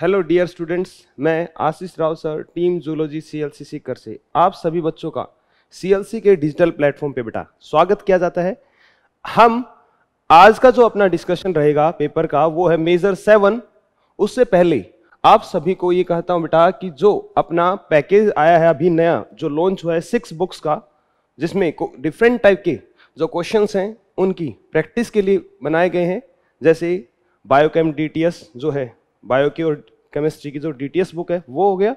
Hello dear students मैं Ashish Rao sir team zoology CLCC कर से आप सभी बच्चों का सीएलसी के डिजिटल प्लेटफॉर्म पे बेटा स्वागत किया जाता है हम आज का जो अपना डिस्कशन रहेगा पेपर का वो है मेजर सेवन उससे पहले आप सभी को ये कहता हूँ बेटा कि जो अपना पैकेज आया है अभी नया जो लॉन्च हुआ है सिक्स बुक्स का जिसमें डिफरेंट टाइप के जो क्वेश्चन हैं उनकी प्रैक्टिस के लिए बनाए गए हैं जैसे बायोकेम डी जो है बायो की और केमिस्ट्री की जो डी बुक है वो हो गया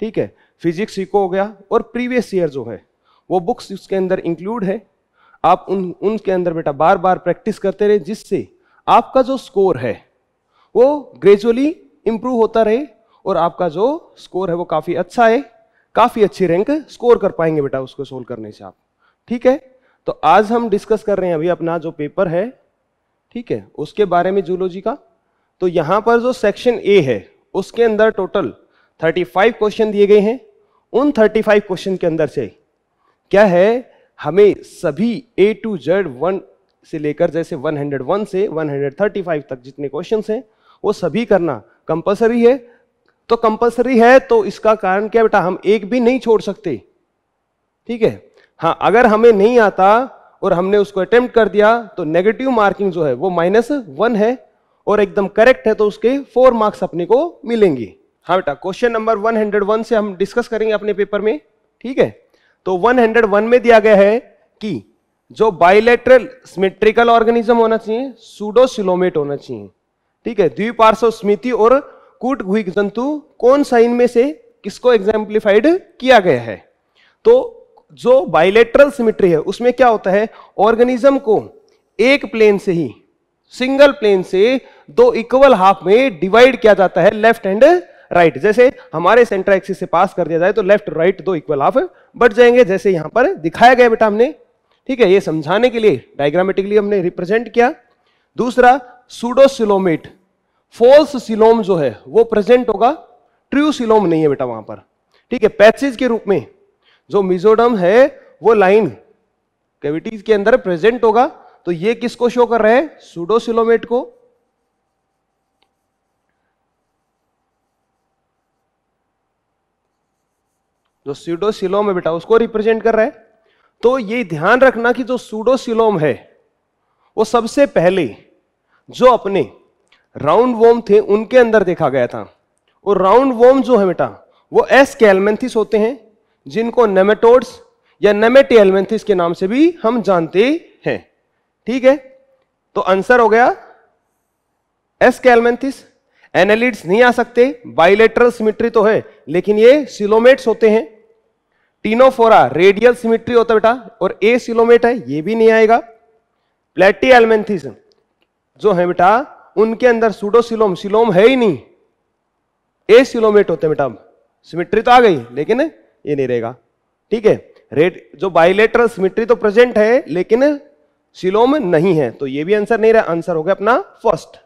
ठीक है फिजिक्स इको हो गया और प्रीवियस ईयर जो है वो बुक्स उसके अंदर इंक्लूड है आप उन उनके अंदर बेटा बार बार प्रैक्टिस करते रहे जिससे आपका जो स्कोर है वो ग्रेजुअली इम्प्रूव होता रहे और आपका जो स्कोर है वो काफ़ी अच्छा है काफ़ी अच्छी रैंक स्कोर कर पाएंगे बेटा उसको सोल्व करने से आप ठीक है तो आज हम डिस्कस कर रहे हैं अभी अपना जो पेपर है ठीक है उसके बारे में जूलॉजी का तो यहां पर जो सेक्शन ए है उसके अंदर टोटल 35 क्वेश्चन दिए गए हैं उन 35 क्वेश्चन के अंदर से क्या है हमें सभी ए टू जेड वन से लेकर जैसे 101 से 135 तक जितने क्वेश्चन हैं वो सभी करना कंपलसरी है तो कंपलसरी है तो इसका कारण क्या बेटा हम एक भी नहीं छोड़ सकते ठीक है हाँ अगर हमें नहीं आता और हमने उसको अटेम्प्ट कर दिया तो नेगेटिव मार्किंग जो है वो माइनस वन है और एकदम करेक्ट है तो उसके फोर मार्क्स अपने को मिलेंगे हाँ बेटा क्वेश्चन नंबर 101 से हम डिस्कस करेंगे अपने पेपर में ठीक है तो 101 में दिया गया है कि जो बाइलेटरल सिमेट्रिकल ऑर्गेनिज्म होना चाहिए सूडोसिलोमेट होना चाहिए ठीक है द्विपार्श्व स्मिति और कूट हुई जंतु कौन सा इनमें से किसको एग्जाम्प्लीफाइड किया गया है तो जो बाइलेटरल सिमिट्री है उसमें क्या होता है ऑर्गेनिज्म को एक प्लेन से ही सिंगल प्लेन से दो इक्वल हाफ में डिवाइड किया जाता है लेफ्ट एंड राइट जैसे हमारे सेंटर एक्सिस से पास कर दिया जाए तो लेफ्ट राइट दो इक्वल हाफ बट जाएंगे जैसे यहां पर दिखाया गया बेटा हमने ठीक है ये समझाने के लिए डायग्रामेटिकली हमने रिप्रेजेंट किया दूसरा सूडोसिलोमेट फॉल्स सिलोम जो है वो प्रेजेंट होगा ट्रू सिलोम नहीं है बेटा वहां पर ठीक है पैचेज के रूप में जो मिजोडम है वो लाइन कैविटीज के अंदर प्रेजेंट होगा तो ये किसको शो कर रहे हैं सुडोसिलोमेट को जो सुडोसिलोम है बेटा उसको रिप्रेजेंट कर रहा है तो ये ध्यान रखना कि जो सुडोसिलोम है वो सबसे पहले जो अपने राउंड वोम थे उनके अंदर देखा गया था और राउंड वोम जो है बेटा वो एस कैलमेंथिस होते हैं जिनको नेमेटोड्स या एलमेंथिस के नाम से भी हम जानते हैं ठीक है तो आंसर हो गया एस कैलमेंथिस एनालिड्स नहीं आ सकते बाइलेटरल सिमिट्री तो है लेकिन ये सिलोमेट्स होते हैं टीनोफोरा रेडियल सिमिट्री होता बेटा और ए सिलोमेट है ये भी नहीं आएगा प्लेटी एलमेंथिस जो है बेटा उनके अंदर सुडोसिलोम सिलोम है ही नहीं ए सिलोमेट होते बेटा सिमिट्री तो आ गई लेकिन ये नहीं रहेगा ठीक है रेड जो बाइलेटरल सिमिट्री तो प्रेजेंट है लेकिन सिलोम नहीं है तो ये भी आंसर नहीं रहा आंसर हो गया अपना फर्स्ट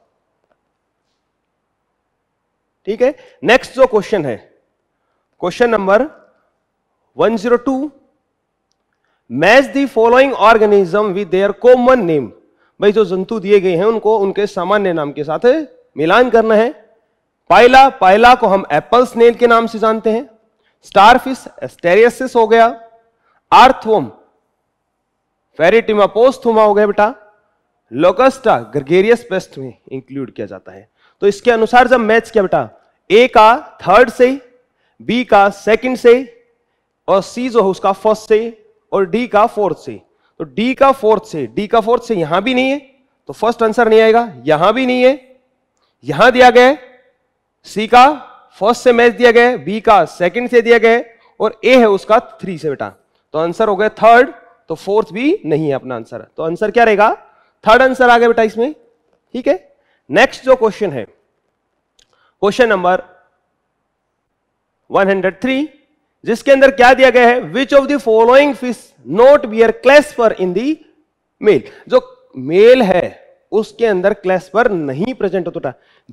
ठीक है नेक्स्ट जो क्वेश्चन है question number 102 match the following organism with their common name भाई जो जंतु दिए गए हैं उनको उनके सामान्य नाम के साथ मिलान करना है पाइला पाइला को हम एप्पल स्नेल के नाम से जानते हैं स्टारफिश एस्टेरियसिस हो गया आर्थवम फेरिटिमा पोस्थुमा हो गए बेटा लोकस्टा ग्रगेरियस पेस्ट में इंक्लूड किया जाता है तो इसके अनुसार जब मैच किया बेटा ए का थर्ड से बी का सेकंड से और सी जो है उसका फर्स्ट से और डी का फोर्थ से तो डी का फोर्थ से डी का फोर्थ से यहां भी नहीं है तो फर्स्ट आंसर नहीं आएगा यहां भी नहीं है यहां दिया गया सी का फर्स्ट से मैच दिया गया बी का सेकंड से दिया गया और ए है उसका थ्री से बेटा तो आंसर हो गया थर्ड तो फोर्थ भी नहीं है अपना आंसर तो आंसर क्या रहेगा थर्ड आंसर आ गया बेटा इसमें ठीक है नेक्स्ट जो क्वेश्चन है क्वेश्चन नंबर 103 जिसके अंदर क्या दिया गया है which of the following fish not bear पर इन दी मेल जो मेल है उसके अंदर पर नहीं प्रेजेंट होता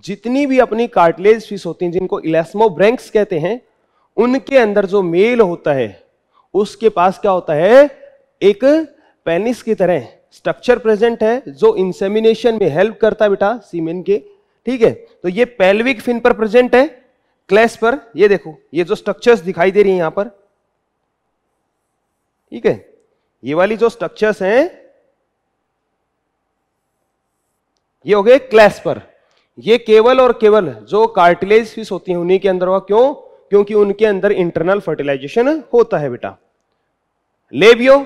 जितनी भी अपनी कार्टलेज फिश होती हैं जिनको इलेस्मोब्रैंक्स कहते हैं उनके अंदर जो मेल होता है उसके पास क्या होता है एक पेनिस की तरह स्ट्रक्चर प्रेजेंट है जो इंसेमिनेशन में हेल्प करता है बेटा सीमेन के ठीक है तो ये पेल्विक फिन पर प्रेजेंट है क्लेस पर ये देखो ये जो स्ट्रक्चर्स दिखाई दे रही है यहां पर ठीक है ये वाली जो स्ट्रक्चर्स हैं ये हो गए क्लेस पर ये केवल और केवल जो कार्टिलेज फिश होती है उन्हीं के अंदर हुआ क्यों क्योंकि उनके अंदर इंटरनल फर्टिलाइजेशन होता है बेटा लेबियो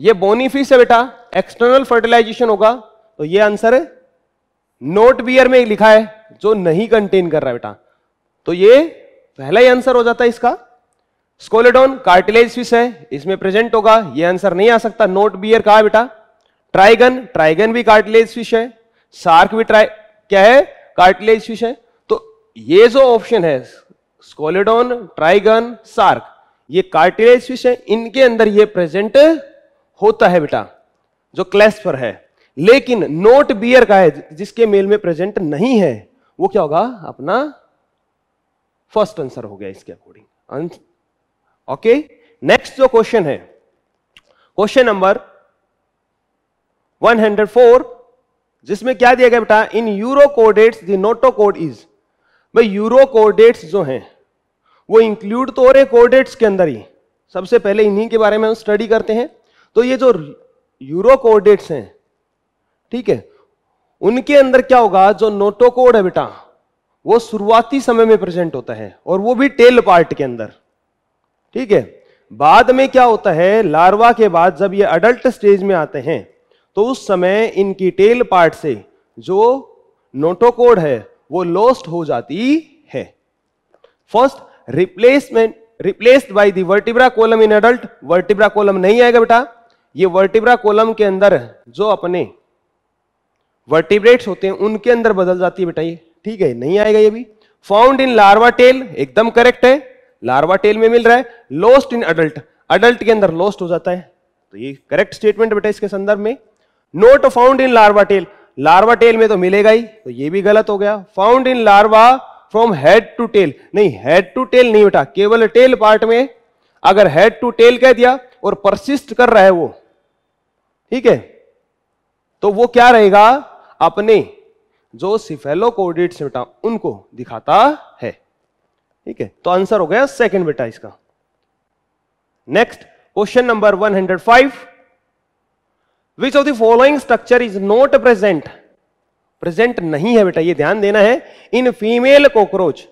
ये बोनीफिश है बेटा एक्सटर्नल फर्टिलाइजेशन होगा तो ये आंसर है नोट बियर में लिखा है जो नहीं कंटेन कर रहा है बेटा तो ये पहला ही आंसर हो जाता है इसका स्कोलेडोन कार्टिलेज फिश है इसमें प्रेजेंट होगा ये आंसर नहीं आ सकता नोट बियर कहा बेटा ट्राइगन ट्राइगन भी कार्टिलेज फिश है सार्क भी ट्राई क्या है कार्टिलेज फिश है तो ये जो ऑप्शन है स्कोलेडोन ट्राइगन सार्क ये कार्टिलेज फिश है इनके अंदर ये प्रेजेंट होता है बेटा जो क्लैश पर है लेकिन नोट बियर का है जिसके मेल में प्रेजेंट नहीं है वो क्या होगा अपना फर्स्ट आंसर हो गया इसके अकॉर्डिंग ओके नेक्स्ट जो क्वेश्चन है क्वेश्चन नंबर 104 जिसमें क्या दिया गया बेटा in urochordates the notochord is भाई यूरो कोडेट्स जो हैं वो इंक्लूड तो हो रहे कोडेट्स के अंदर ही सबसे पहले इन्हीं के बारे में हम स्टडी करते हैं तो ये जो यूरो कोऑर्डिनेट्स हैं ठीक है उनके अंदर क्या होगा जो नोटो कोड है बेटा वो शुरुआती समय में प्रेजेंट होता है और वो भी टेल पार्ट के अंदर ठीक है बाद में क्या होता है लार्वा के बाद जब ये अडल्ट स्टेज में आते हैं तो उस समय इनकी टेल पार्ट से जो नोटोकोड है वो लॉस्ट हो जाती है first replacement replaced by the vertebra column in adult vertebra column नहीं आएगा बेटा ये वर्टिब्रा कोलम के अंदर जो अपने वर्टिब्रेट्स होते हैं उनके अंदर बदल जाती है बेटा ये ठीक है नहीं आएगा ये भी फाउंड इन लार्वा टेल एकदम करेक्ट है लार्वा टेल में मिल रहा है लॉस्ट इन अडल्ट अडल्ट के अंदर लॉस्ट हो जाता है तो ये करेक्ट स्टेटमेंट बेटा इसके संदर्भ में not found in larva tail larva tail में तो मिलेगा ही तो ये भी गलत हो गया found in larva from head to tail नहीं हेड टू टेल नहीं बेटा केवल टेल पार्ट में अगर हेड टू टेल कह दिया और परसिस्ट कर रहा है वो ठीक है तो वो क्या रहेगा अपने जो सिफेलो कोऑर्डिनेट्स बेटा उनको दिखाता है ठीक है तो आंसर हो गया सेकंड बेटा इसका next question number 105 which of the following structure is not present present नहीं है बेटा ये ध्यान देना है इन फीमेल कॉकरोच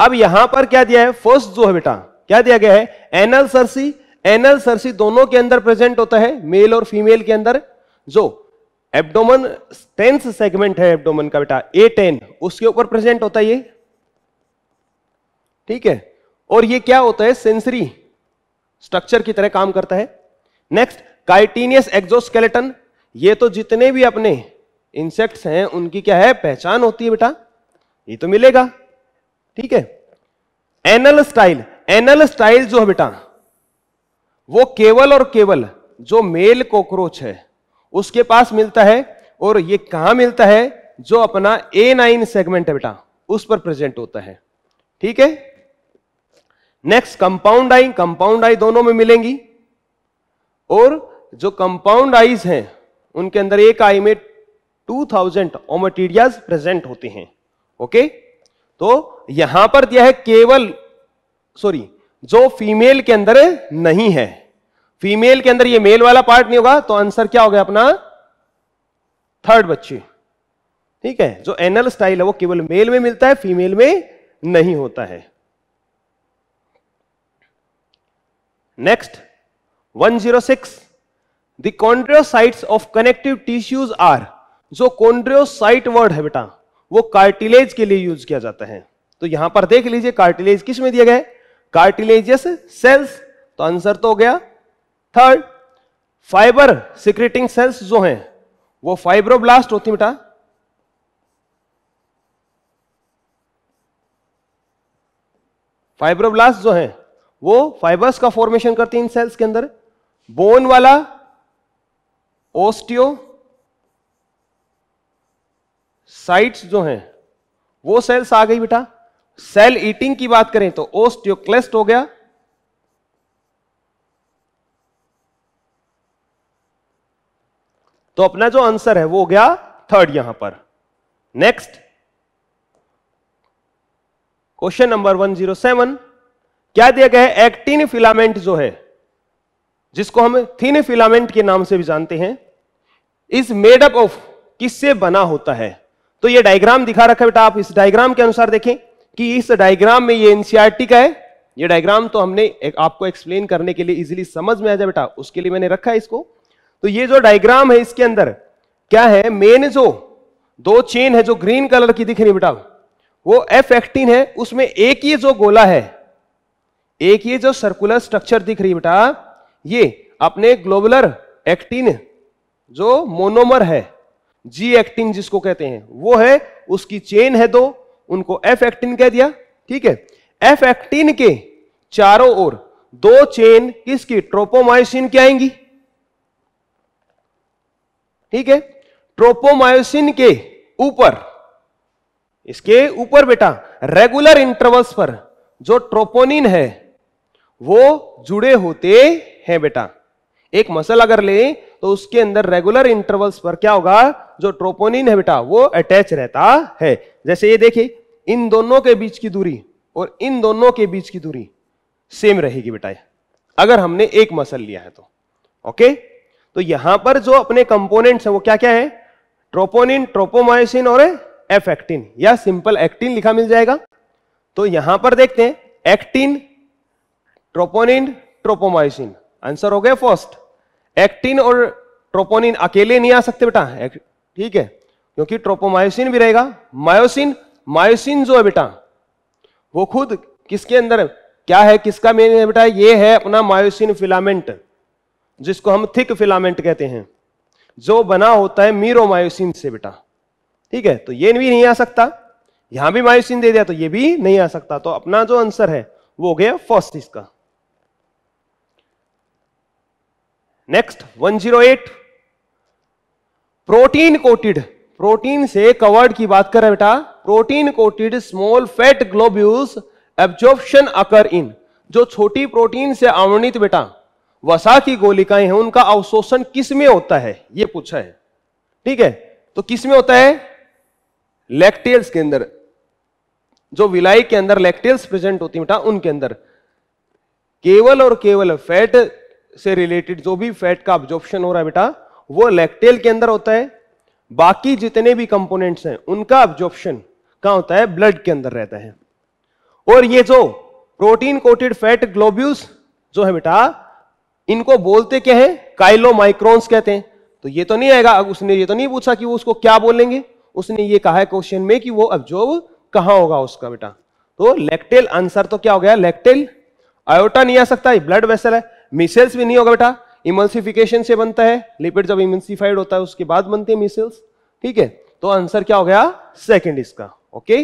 अब यहां पर क्या दिया है फर्स्ट जो है बेटा क्या दिया गया है एनल सरसी एनल सरसी दोनों के अंदर प्रेजेंट होता है मेल और फीमेल के अंदर जो एब्डोमन टेंस सेगमेंट है एब्डोमन का बेटा ए टेन उसके ऊपर प्रेजेंट होता है ये ठीक है और ये क्या होता है सेंसरी स्ट्रक्चर की तरह काम करता है नेक्स्ट काइटीनियस एक्सोस्केलेटन ये तो जितने भी अपने इंसेक्ट्स हैं उनकी क्या है पहचान होती है बेटा ये तो मिलेगा ठीक है एनल स्टाइल एनल स्टाइल जो है बेटा वो केवल और केवल जो मेल कॉकरोच है उसके पास मिलता है और ये कहां मिलता है जो अपना ए नाइन सेगमेंट है बेटा उस पर प्रेजेंट होता है ठीक है next compound eye compound eye दोनों में मिलेंगी और जो कंपाउंड आईज हैं उनके अंदर एक आई में 2000 थाउजेंड ओमटीरियाज प्रेजेंट होते हैं ओके okay? तो यहां पर दिया है केवल सॉरी जो फीमेल के अंदर नहीं है फीमेल के अंदर ये मेल वाला पार्ट नहीं होगा तो आंसर क्या हो गया अपना थर्ड बच्चे ठीक है जो एनल स्टाइल है वो केवल मेल में मिलता है फीमेल में नहीं होता है next 106 the chondrocytes of connective tissues are जो कॉन्ड्रियोसाइट वर्ड है बेटा वो कार्टिलेज के लिए यूज किया जाता है तो यहां पर देख लीजिए कार्टिलेज किस में दिया गया कार्टिलेजियस सेल्स तो आंसर तो हो गया थर्ड फाइबर सिक्रेटिंग सेल्स जो हैं वो फाइब्रोब्लास्ट होती बेटा फाइब्रोब्लास्ट जो है वो फाइबर्स का फॉर्मेशन करती है इन सेल्स के अंदर बोन वाला ओस्टियो साइट्स जो हैं वो सेल्स आ गई बेटा सेल ईटिंग की बात करें तो ओस्टियोक्लेस्ट हो गया तो अपना जो आंसर है वो हो गया थर्ड यहां पर नेक्स्ट क्वेश्चन नंबर 107 क्या दिया गया है एक्टिन फिलामेंट जो है जिसको हम थीन फिलामेंट के नाम से भी जानते हैं इज मेड अप ऑफ किससे बना होता है तो ये डायग्राम दिखा रखा है बेटा आप इस डायग्राम के अनुसार देखें कि इस डायग्राम में ये एनसीआरटी का है ये डायग्राम तो हमने एक आपको एक्सप्लेन करने के लिए इजीली समझ में आ जाए बेटा उसके लिए मैंने रखा है इसको तो ये जो डायग्राम है इसके अंदर क्या है मेन जो दो चेन है जो ग्रीन कलर की दिख रही बेटा वो एफ एक्टिन है उसमें एक ये जो गोला है एक ये जो सर्कुलर स्ट्रक्चर दिख रही बेटा ये अपने ग्लोबुलर एक्टिन जो मोनोमर है जी एक्टिन जिसको कहते हैं वो है उसकी चेन है दो उनको एफ एक्टिन कह दिया ठीक है एफ एक्टिन के चारों ओर दो चेन किसकी ट्रोपोमायोसिन की आएंगी ठीक है ट्रोपोमायोसिन के ऊपर इसके ऊपर बेटा रेगुलर इंटरवल्स पर जो ट्रोपोनिन है वो जुड़े होते हैं बेटा एक मसल अगर ले तो उसके अंदर रेगुलर इंटरवल्स पर क्या होगा जो ट्रोपोनिन है बेटा वो अटैच रहता है जैसे ये देखिए इन दोनों के बीच की दूरी और इन दोनों के बीच की दूरी सेम रहेगी बेटा अगर हमने एक मसल लिया है तो ओके तो यहां पर जो अपने कंपोनेंट्स हैं वो क्या क्या है ट्रोपोनिन ट्रोपोमाइसिन और एफ एक्टिन या सिंपल एक्टिन लिखा मिल जाएगा तो यहां पर देखते हैं एक्टिन ट्रोपोनिन ट्रोपोमाइसिन आंसर हो गया फर्स्ट एक्टिन और ट्रोपोनिन अकेले नहीं आ सकते बेटा ठीक है क्योंकि ट्रोपोमायोसिन भी रहेगा मायोसिन मायोसिन जो है बेटा वो खुद किसके अंदर क्या है किसका मेन है बेटा ये है अपना मायोसिन फिलामेंट जिसको हम थिक फिलामेंट कहते हैं जो बना होता है मीरोमायोसिन से बेटा ठीक है तो ये भी नहीं आ सकता यहां भी मायोसिन दे दिया तो ये भी नहीं आ सकता तो अपना जो आंसर है वो हो गया फर्स्ट इसका नेक्स्ट 108 प्रोटीन कोटेड प्रोटीन से कवर्ड की बात कर रहे बेटा protein coated small fat globules absorption occur in जो छोटी प्रोटीन से आवरणित बेटा वसा की गोलिकाएं हैं उनका अवशोषण किस में होता है यह पूछा है ठीक है तो किस में होता है लैक्टेल्स के अंदर जो विलाई के अंदर लैक्टेल्स प्रेजेंट होती है बेटा उनके अंदर केवल और केवल फैट से रिलेटेड जो भी फैट का ऑब्जॉर्प्शन हो रहा है बेटा वो लैक्टेल के अंदर होता है बाकी जितने भी कंपोनेंट्स हैं उनका ऑब्जॉर्प्शन कहाँ होता है ब्लड के अंदर रहता है और ये जो प्रोटीन कोटेड फैट ग्लोब्यूल्स जो है बेटा इनको बोलते क्या है काइलो माइक्रोन्स कहते हैं तो ये तो नहीं आएगा उसने ये तो नहीं पूछा कि वो उसको क्या बोलेंगे उसने ये कहा है क्वेश्चन में कि वो ऑब्जॉर्व कहाँ होगा उसका बेटा तो लेक्टेल आंसर तो क्या हो गया लेक्टेल आयोटा नहीं आ सकता ब्लड वेसल है मिसेल्स भी नहीं होगा बेटा इमल्सिफिकेशन से बनता है लिपिड जब इमल्सिफाइड होता है उसके बाद बनते हैं मिसल्स ठीक है तो आंसर क्या हो गया सेकेंड इसका okay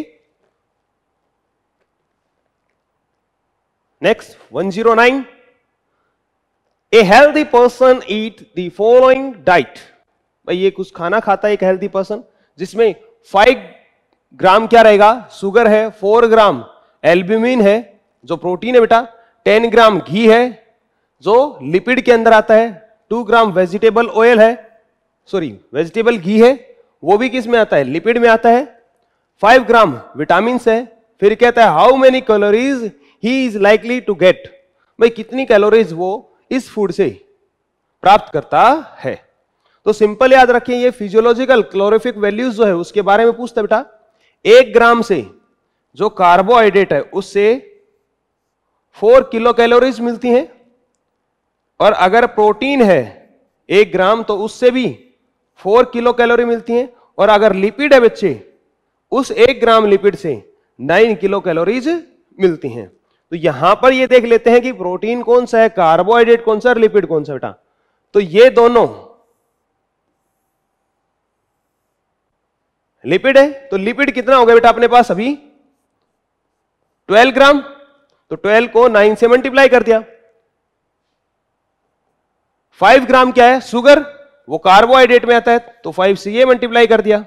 next 109 a healthy person eat the following diet भाई ये कुछ खाना खाता है एक हेल्थी पर्सन जिसमें फाइव ग्राम क्या रहेगा सुगर है फोर ग्राम एल्ब्यूमिन है जो प्रोटीन है बेटा टेन ग्राम घी है जो लिपिड के अंदर आता है टू ग्राम वेजिटेबल ऑयल है सॉरी वेजिटेबल घी है वो भी किस में आता है लिपिड में आता है फाइव ग्राम विटामिन है फिर कहता है how many calories he is likely to get भाई कितनी कैलोरीज वो इस फूड से प्राप्त करता है तो सिंपल याद रखें ये फिजियोलॉजिकल क्लोरोफिक वैल्यूज जो है उसके बारे में पूछता बेटा एक ग्राम से जो कार्बोहाइड्रेट है उससे फोर किलो कैलोरीज मिलती हैं और अगर प्रोटीन है एक ग्राम तो उससे भी फोर किलो कैलोरी मिलती है और अगर लिपिड है बच्चे उस एक ग्राम लिपिड से नाइन किलो कैलोरीज मिलती हैं तो यहां पर ये देख लेते हैं कि प्रोटीन कौन सा है कार्बोहाइड्रेट कौन सा और लिपिड कौन सा बेटा तो ये दोनों लिपिड है तो लिपिड कितना हो गया बेटा अपने पास अभी 12 ग्राम तो 12 को 9 से मल्टीप्लाई कर दिया 5 ग्राम क्या है सुगर वो कार्बोहाइड्रेट में आता है तो फाइव से ये मल्टीप्लाई कर दिया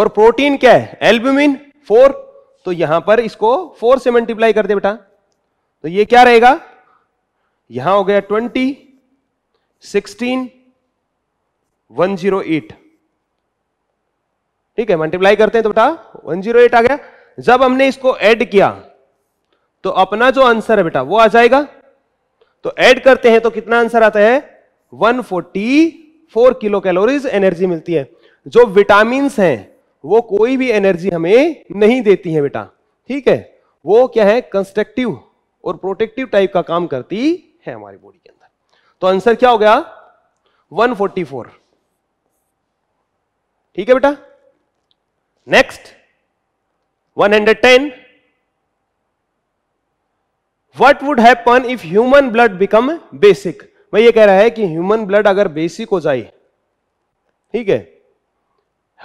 और प्रोटीन क्या है एल्ब्यूमिन फोर तो यहां पर इसको फोर से मल्टीप्लाई कर दे बेटा तो ये क्या रहेगा यहां हो गया ट्वेंटी सिक्सटीन वन जीरो ठीक है मल्टीप्लाई करते हैं तो बेटा वन जीरो आ गया जब हमने इसको ऐड किया तो अपना जो आंसर है बेटा वो आ जाएगा तो ऐड करते हैं तो कितना आंसर आता है 144 किलो कैलोरीज एनर्जी मिलती है जो विटामिन हैं वो कोई भी एनर्जी हमें नहीं देती है बेटा ठीक है वो क्या है कंस्ट्रक्टिव और प्रोटेक्टिव टाइप का काम करती है हमारी बॉडी के अंदर तो आंसर क्या हो गया 144 ठीक है बेटा next 110 what would happen if human blood become basic मैं ये कह रहा है कि ह्यूमन ब्लड अगर बेसिक हो जाए ठीक है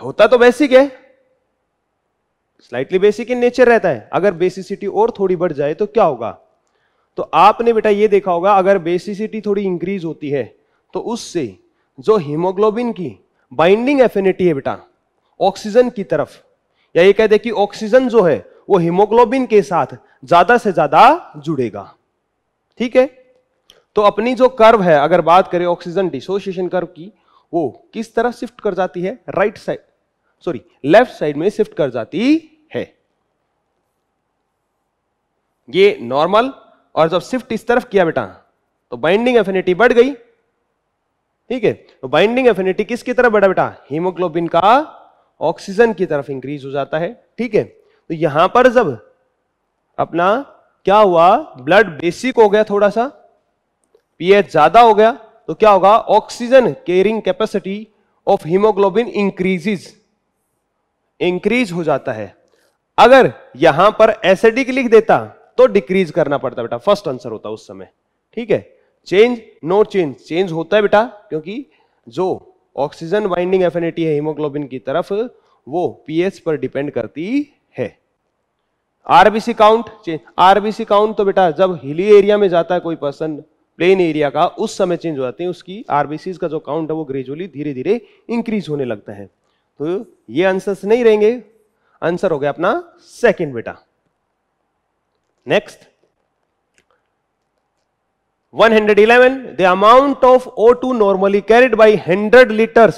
होता तो बेसिक है स्लाइटली बेसिक इन नेचर रहता है अगर बेसिसिटी और थोड़ी बढ़ जाए तो क्या होगा तो आपने बेटा ये देखा होगा अगर बेसिसिटी थोड़ी इंक्रीज होती है तो उससे जो हीमोग्लोबिन की बाइंडिंग एफिनिटी है बेटा ऑक्सीजन की तरफ या ये कह दे कि ऑक्सीजन जो है वो हीमोग्लोबिन के साथ ज्यादा से ज्यादा जुड़ेगा ठीक है तो अपनी जो कर्व है अगर बात करें ऑक्सीजन डिसोसिएशन कर्व की वो किस तरह शिफ्ट कर जाती है right side sorry left side में शिफ्ट कर जाती है ये नॉर्मल और जब शिफ्ट इस तरफ किया बेटा तो बाइंडिंग एफिनिटी बढ़ गई ठीक है तो बाइंडिंग एफिनिटी किसकी तरफ बढ़ा बेटा हीमोग्लोबिन का ऑक्सीजन की तरफ इंक्रीज हो जाता है ठीक है तो यहां पर जब अपना क्या हुआ ब्लड बेसिक हो गया थोड़ा सा पीएच ज्यादा हो गया तो क्या होगा oxygen carrying capacity of haemoglobin increases increase हो जाता है अगर यहां पर एसिडिक लिख देता तो डिक्रीज करना पड़ता बेटा फर्स्ट आंसर होता उस समय ठीक है चेंज नो चेंज चेंज होता है बेटा क्योंकि जो ऑक्सीजन बाइंडिंग एफिनिटी है हीमोग्लोबिन की तरफ वो पीएच पर डिपेंड करती आरबीसी काउंट आरबीसी काउंट तो बेटा जब हिली एरिया में जाता है कोई पर्सन प्लेन एरिया का उस समय चेंज हो जाते हैं उसकी आरबीसी का जो काउंट है वो ग्रेजुअली धीरे धीरे इंक्रीज होने लगता है तो ये आंसर्स नहीं रहेंगे आंसर हो गया अपना सेकेंड बेटा next 111 amount of O two normally carried by hundred litre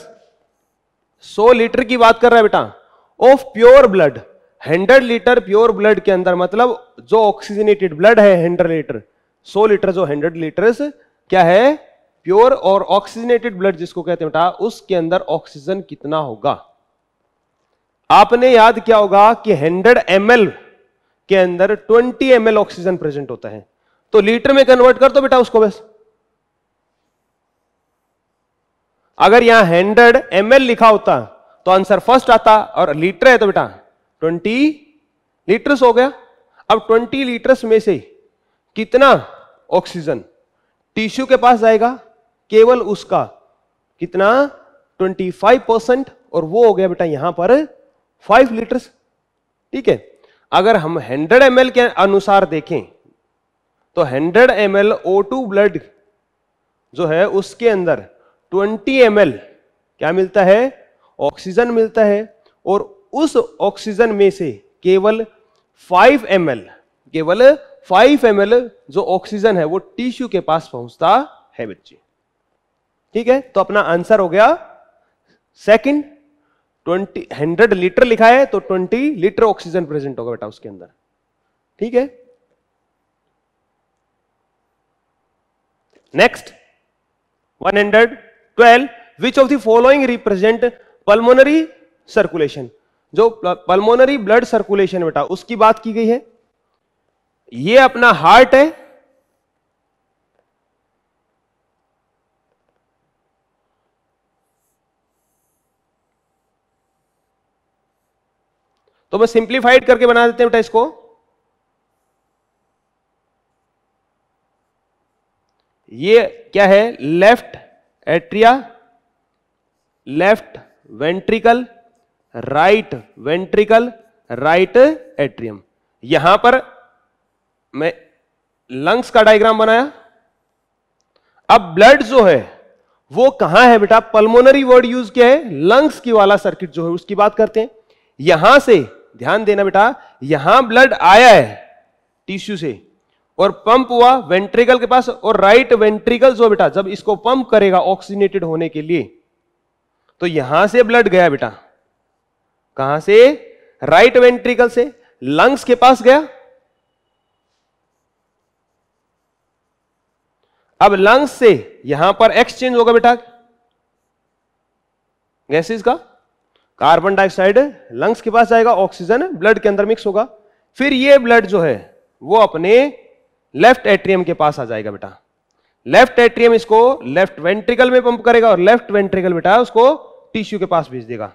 सो लीटर की बात कर रहा है बेटा of pure blood hundred litre pure blood के अंदर मतलब जो ऑक्सीजनेटेड ब्लड है हंड्रेड लीटर सौ लीटर जो हंड्रेड लीटर क्या है प्योर और ऑक्सीजनेटेड ब्लड जिसको कहते हैं बेटा उसके अंदर ऑक्सीजन कितना होगा आपने याद किया होगा कि हंड्रेड एम के अंदर ट्वेंटी एम ऑक्सीजन प्रेजेंट होता है तो लीटर में कन्वर्ट कर दो तो बेटा उसको बस अगर यहां हंड्रेड एम लिखा होता तो आंसर फर्स्ट आता और लीटर है तो बेटा ट्वेंटी लीटर्स हो गया अब ट्वेंटी लीटर्स में से कितना ऑक्सीजन टिश्यू के पास जाएगा केवल उसका कितना 25 परसेंट और वो हो गया बेटा यहां पर 5 लीटर्स ठीक है अगर हम 100 एम के अनुसार देखें तो 100 एम एल ब्लड जो है उसके अंदर 20 एम क्या मिलता है ऑक्सीजन मिलता है और उस ऑक्सीजन में से केवल 5 एम केवल 5 एम जो ऑक्सीजन है वो टिश्यू के पास पहुंचता है बच्चे ठीक है तो अपना आंसर हो गया सेकंड 20 हंड्रेड लीटर लिखा है तो 20 लीटर ऑक्सीजन प्रेजेंट होगा बेटा उसके अंदर ठीक है next 112 which of the following represent pulmonary circulation जो पल्मोनरी ब्लड सर्कुलेशन बेटा उसकी बात की गई है ये अपना हार्ट है तो मैं सिंप्लीफाइड करके बना देते हैं बेटा इसको ये क्या है left atria left ventricle right ventricle right atrium यहां पर मैं लंग्स का डायग्राम बनाया अब ब्लड जो है वो कहां है बेटा पल्मोनरी वर्ड यूज किया है लंग्स की वाला सर्किट जो है उसकी बात करते हैं यहां से ध्यान देना बेटा यहां ब्लड आया है टिश्यू से और पंप हुआ वेंट्रिकल के पास और राइट वेंट्रिकल जो बेटा जब इसको पंप करेगा ऑक्सीनेटेड होने के लिए तो यहां से ब्लड गया बेटा कहां से राइट वेंट्रिकल से लंग्स के पास गया अब लंग्स से यहां पर एक्सचेंज होगा बेटा गैसेस का कार्बन डाइऑक्साइड लंग्स के पास जाएगा ऑक्सीजन ब्लड के अंदर मिक्स होगा फिर ये ब्लड जो है वो अपने लेफ्ट एट्रियम के पास आ जाएगा बेटा लेफ्ट एट्रियम इसको लेफ्ट वेंट्रिकल में पंप करेगा और लेफ्ट वेंट्रिकल बेटा उसको टिश्यू के पास भेज देगा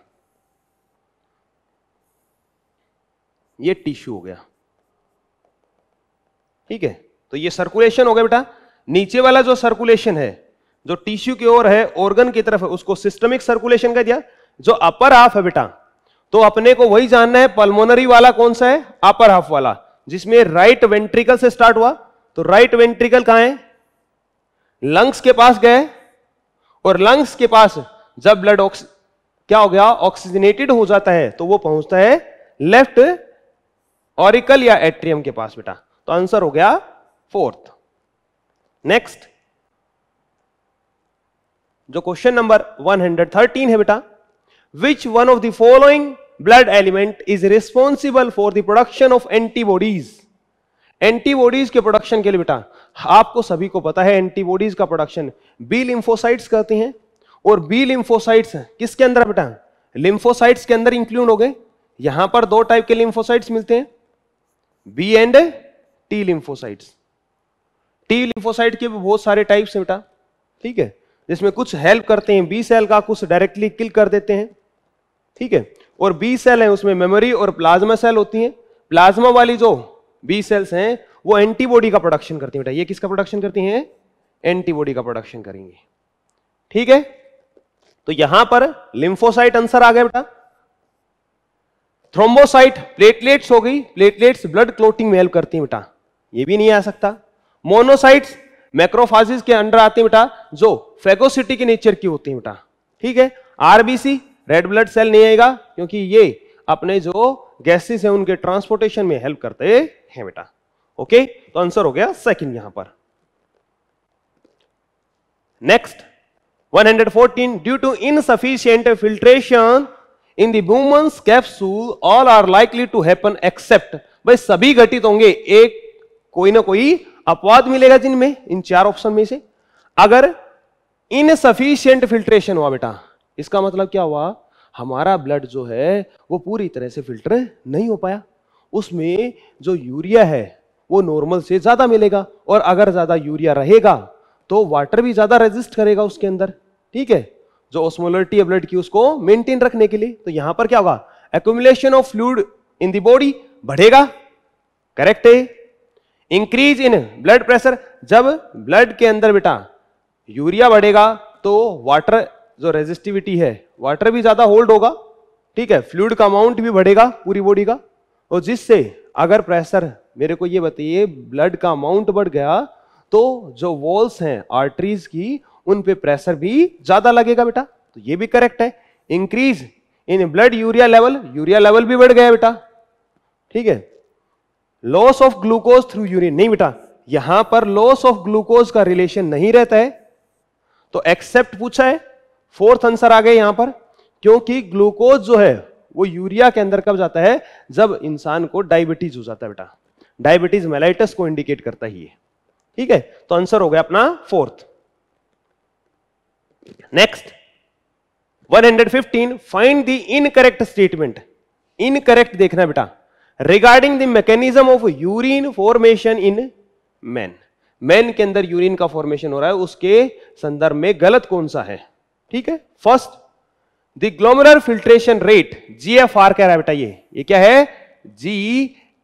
ये टिश्यू हो गया ठीक है तो ये सर्कुलेशन हो गया बेटा नीचे वाला जो सर्कुलेशन है जो टिश्यू की ओर है ऑर्गन की तरफ है उसको सिस्टमिक सर्कुलेशन कह दिया जो अपर हाफ है बेटा तो अपने को वही जानना है पल्मोनरी वाला कौन सा है अपर हाफ वाला जिसमें राइट वेंट्रिकल से स्टार्ट हुआ तो राइट वेंट्रिकल कहां है लंग्स के पास गए और लंग्स के पास जब ब्लड क्या हो गया ऑक्सीजनेटेड हो जाता है तो वो पहुंचता है लेफ्ट ऑरिकल या एट्रियम के पास बेटा तो आंसर हो गया फोर्थ नेक्स्ट जो क्वेश्चन नंबर 113 है बेटा which one of the following blood element is responsible for the production of antibodies antibodies के प्रोडक्शन के लिए बेटा आपको सभी को पता है एंटीबॉडीज का प्रोडक्शन बी लिम्फोसाइट्स कहते हैं और बी लिम्फोसाइट्स किसके अंदर बेटा लिम्फोसाइट्स के अंदर इंक्लूड हो गए यहां पर दो टाइप के लिम्फोसाइट्स मिलते हैं B and T lymphocytes T lymphocyte के भी बहुत सारे टाइप्स है बेटा ठीक है जिसमें कुछ हेल्प करते हैं बी सेल का कुछ डायरेक्टली किल कर देते हैं ठीक है और बी सेल है उसमें मेमोरी और प्लाज्मा सेल होती है प्लाज्मा वाली जो बी सेल्स हैं वो एंटीबॉडी का प्रोडक्शन करती है बेटा ये किसका प्रोडक्शन करती है एंटीबॉडी का प्रोडक्शन करेंगे ठीक है तो यहां पर लिम्फोसाइट आंसर आ गया बेटा थ्रोम्बोसाइट प्लेटलेट्स हो गई प्लेटलेट्स ब्लड क्लोटिंग में हेल्प करती हैं बेटा ये भी नहीं आ सकता मोनोसाइट्स मैक्रोफाजिस के अंडर आते हैं बेटा जो फेगोसिटी के नेचर की होती है बेटा ठीक है आरबीसी रेड ब्लड सेल नहीं आएगा क्योंकि ये अपने जो गैसेस है उनके ट्रांसपोर्टेशन में हेल्प करते हैं बेटा ओके तो आंसर हो गया सेकेंड यहां पर next 114 due to insufficient filtration in the Bowman's capsule all are likely to happen भाई सभी घटित होंगे एक कोई ना कोई अपवाद मिलेगा जिनमें इन चार ऑप्शन में से अगर इनसफिशियंट फिल्ट्रेशन हुआ बेटा इसका मतलब क्या हुआ हमारा ब्लड जो है वो पूरी तरह से फिल्टर नहीं हो पाया उसमें जो यूरिया है वो नॉर्मल से ज़्यादा मिलेगा और अगर ज़्यादा यूरिया रहेगा तो वाटर भी ज़्यादा रेजिस्ट करेगा उसके अंदर ठीक है जो ओस्मोलरिटी ब्लड की उसको मेंटेन रखने के लिए तो यहां पर क्या होगा accumulation of fluid in the body बढ़ेगा करेक्ट है इंक्रीज इन ब्लड प्रेशर जब ब्लड के अंदर बेटा यूरिया बढ़ेगा तो वाटर जो रेजिस्टिविटी है वाटर भी ज्यादा होल्ड होगा ठीक है फ्लूड का अमाउंट भी बढ़ेगा पूरी बॉडी का और जिससे अगर प्रेशर मेरे को ये बताइए ब्लड का अमाउंट बढ़ गया तो जो वॉल्स हैं आर्टरीज की उन पे प्रेशर भी ज्यादा लगेगा बेटा तो ये भी करेक्ट है increase in blood urea level urea level भी बढ़ गया बेटा ठीक है loss of glucose through urine नहीं बेटा यहां पर लॉस ऑफ ग्लूकोज का रिलेशन नहीं रहता है तो एक्सेप्ट पूछा है फोर्थ आंसर आ गए यहां पर क्योंकि ग्लूकोज जो है वो यूरिया के अंदर कब जाता है जब इंसान को डायबिटीज हो जाता है बेटा डायबिटीज मेलाइटस को इंडिकेट करता ही है ठीक है तो आंसर हो गया अपना fourth next 115 find the incorrect statement incorrect देखना बेटा regarding the mechanism of urine formation in man man के अंदर यूरिन का फॉर्मेशन हो रहा है उसके संदर्भ में गलत कौन सा है ठीक है first the glomerular filtration rate G F R कह रहा है बेटा ये ये क्या है G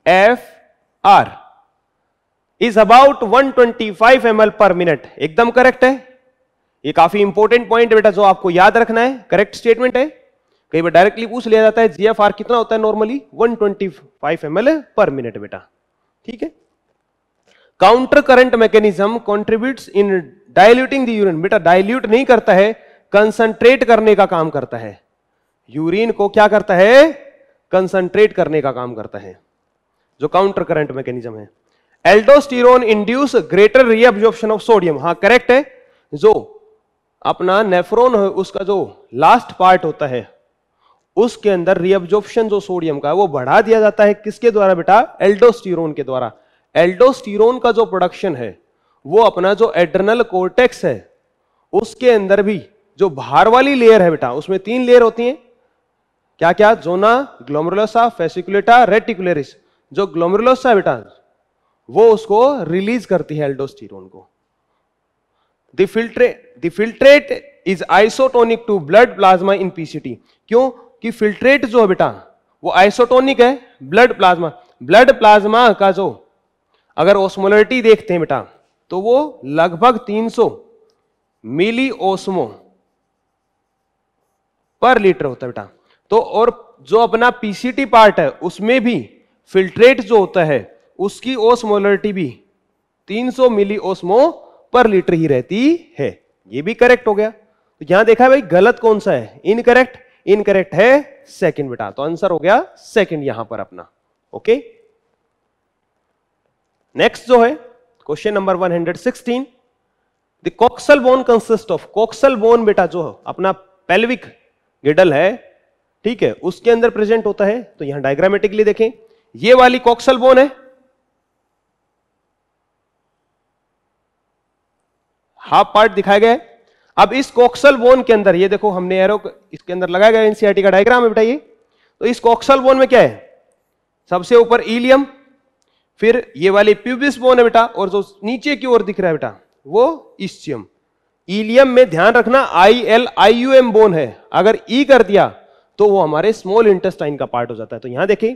F R is about 125 M L per minute एकदम करेक्ट है ये काफी इंपॉर्टेंट पॉइंट है बेटा जो आपको याद रखना है करेक्ट स्टेटमेंट है कई बार डायरेक्टली पूछ लिया जाता है जीएफआर कितना होता है नॉर्मली 125 ट्वेंटी पर मिनट बेटा ठीक है counter current mechanism contribute in diluting the urine बेटा डायल्यूट नहीं करता है कंसंट्रेट करने का काम करता है यूरिन को क्या करता है कंसंट्रेट करने का काम करता है जो काउंटर करंट मैकेनिज्म है aldosterone induce greater reabsorption of sodium हाँ करेक्ट है जो अपना नेफ्रोन उसका जो लास्ट पार्ट होता है उसके अंदर रिअब्जॉर्प्शन जो सोडियम का है वो बढ़ा दिया जाता है किसके द्वारा बेटा एल्डोस्टीरोन के द्वारा एल्डोस्टीरोन का जो प्रोडक्शन है वो अपना जो एड्रनल कोर्टेक्स है उसके अंदर भी जो बाहर वाली लेयर है बेटा उसमें तीन लेयर होती हैं क्या क्या जोना ग्लोमरुलोसा फेसिकुलेटा रेटिकुलरिस जो ग्लोमरुलोसा है बेटा वो उसको रिलीज करती है एल्डोस्टीरोन को The filtrate, the is isotonic to blood plasma in PCT क्यों कि फिल्ट्रेट जो है बेटा वो आइसोटोनिक है ब्लड प्लाज्मा ब्लड प्लाज्मा का जो अगर ओस्मोलिटी देखते हैं बेटा तो वो लगभग 300 मिली ओसमो पर लीटर होता है बेटा तो और जो अपना पीसीटी पार्ट है उसमें भी फिल्ट्रेट जो होता है उसकी ओसमोलरिटी भी 300 मिली ओस्मो पर लीटर ही रहती है ये भी करेक्ट हो गया तो यहां देखा भाई गलत कौन सा है इनकरेक्ट इनकरेक्ट है सेकंड बेटा तो आंसर हो गया सेकंड यहां पर अपना ओके नेक्स्ट जो है question number 116 hundred coxal bone consist of coxal bone बेटा जो अपना पेल्विक गिडल है ठीक है उसके अंदर प्रेजेंट होता है तो यहां डायग्रामेटिकली देखें ये वाली कॉक्सल बोन है हाफ पार्ट दिखाए गए अब इस कोक्सल बोन के अंदर ये देखो हमने एरो इसके अंदर लगाया गया एनसीआरटी का डायग्राम है बेटा ये तो इस कोक्सल बोन में क्या है सबसे ऊपर ईलियम फिर ये वाली प्यूबिस बोन है बेटा और जो नीचे की ओर दिख रहा है बेटा वो ईस्टियम ईलियम में ध्यान रखना I L I U M bone है अगर ई e कर दिया तो वो हमारे स्मॉल इंटेस्टाइन का पार्ट हो जाता है तो यहां देखें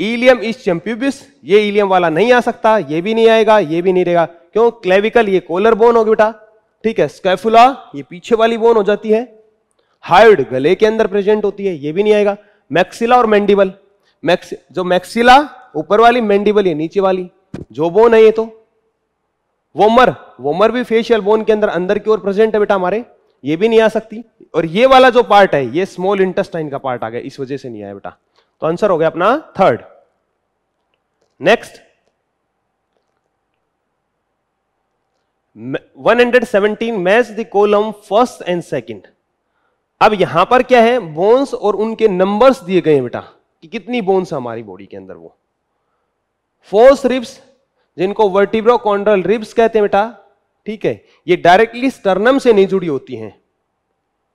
ईलियम इज चम्प्यूबिस ये ईलियम वाला नहीं आ सकता ये भी नहीं आएगा ये भी नहीं रहेगा क्यों क्लेविकल ये कोलर बोन होगी बेटा ठीक है स्कैफुला ये पीछे वाली बोन हो जाती है हाइड गले के अंदर प्रेजेंट होती है ये भी नहीं आएगा मैक्सिला और मैंडिबल मैक्स जो मैक्सिला ऊपर वाली मैंडिबल ये नीचे वाली जो बोन है ये तो वोमर वोमर भी फेशियल बोन के अंदर अंदर की ओर प्रेजेंट है बेटा हमारे ये भी नहीं आ सकती और ये वाला जो पार्ट है ये स्मॉल इंटेस्टाइन का पार्ट आ गया इस वजह से नहीं आया बेटा तो आंसर हो गया अपना third next 117 match the column first and second अब यहां पर क्या है बोन्स और उनके नंबर्स दिए गए बेटा कि कितनी बोन्स हमारी बॉडी के अंदर वो फोर्स रिब्स जिनको वर्टिब्रो कॉन्ड्रल रिब्स कहते हैं बेटा ठीक है ये डायरेक्टली स्टर्नम से नहीं जुड़ी होती हैं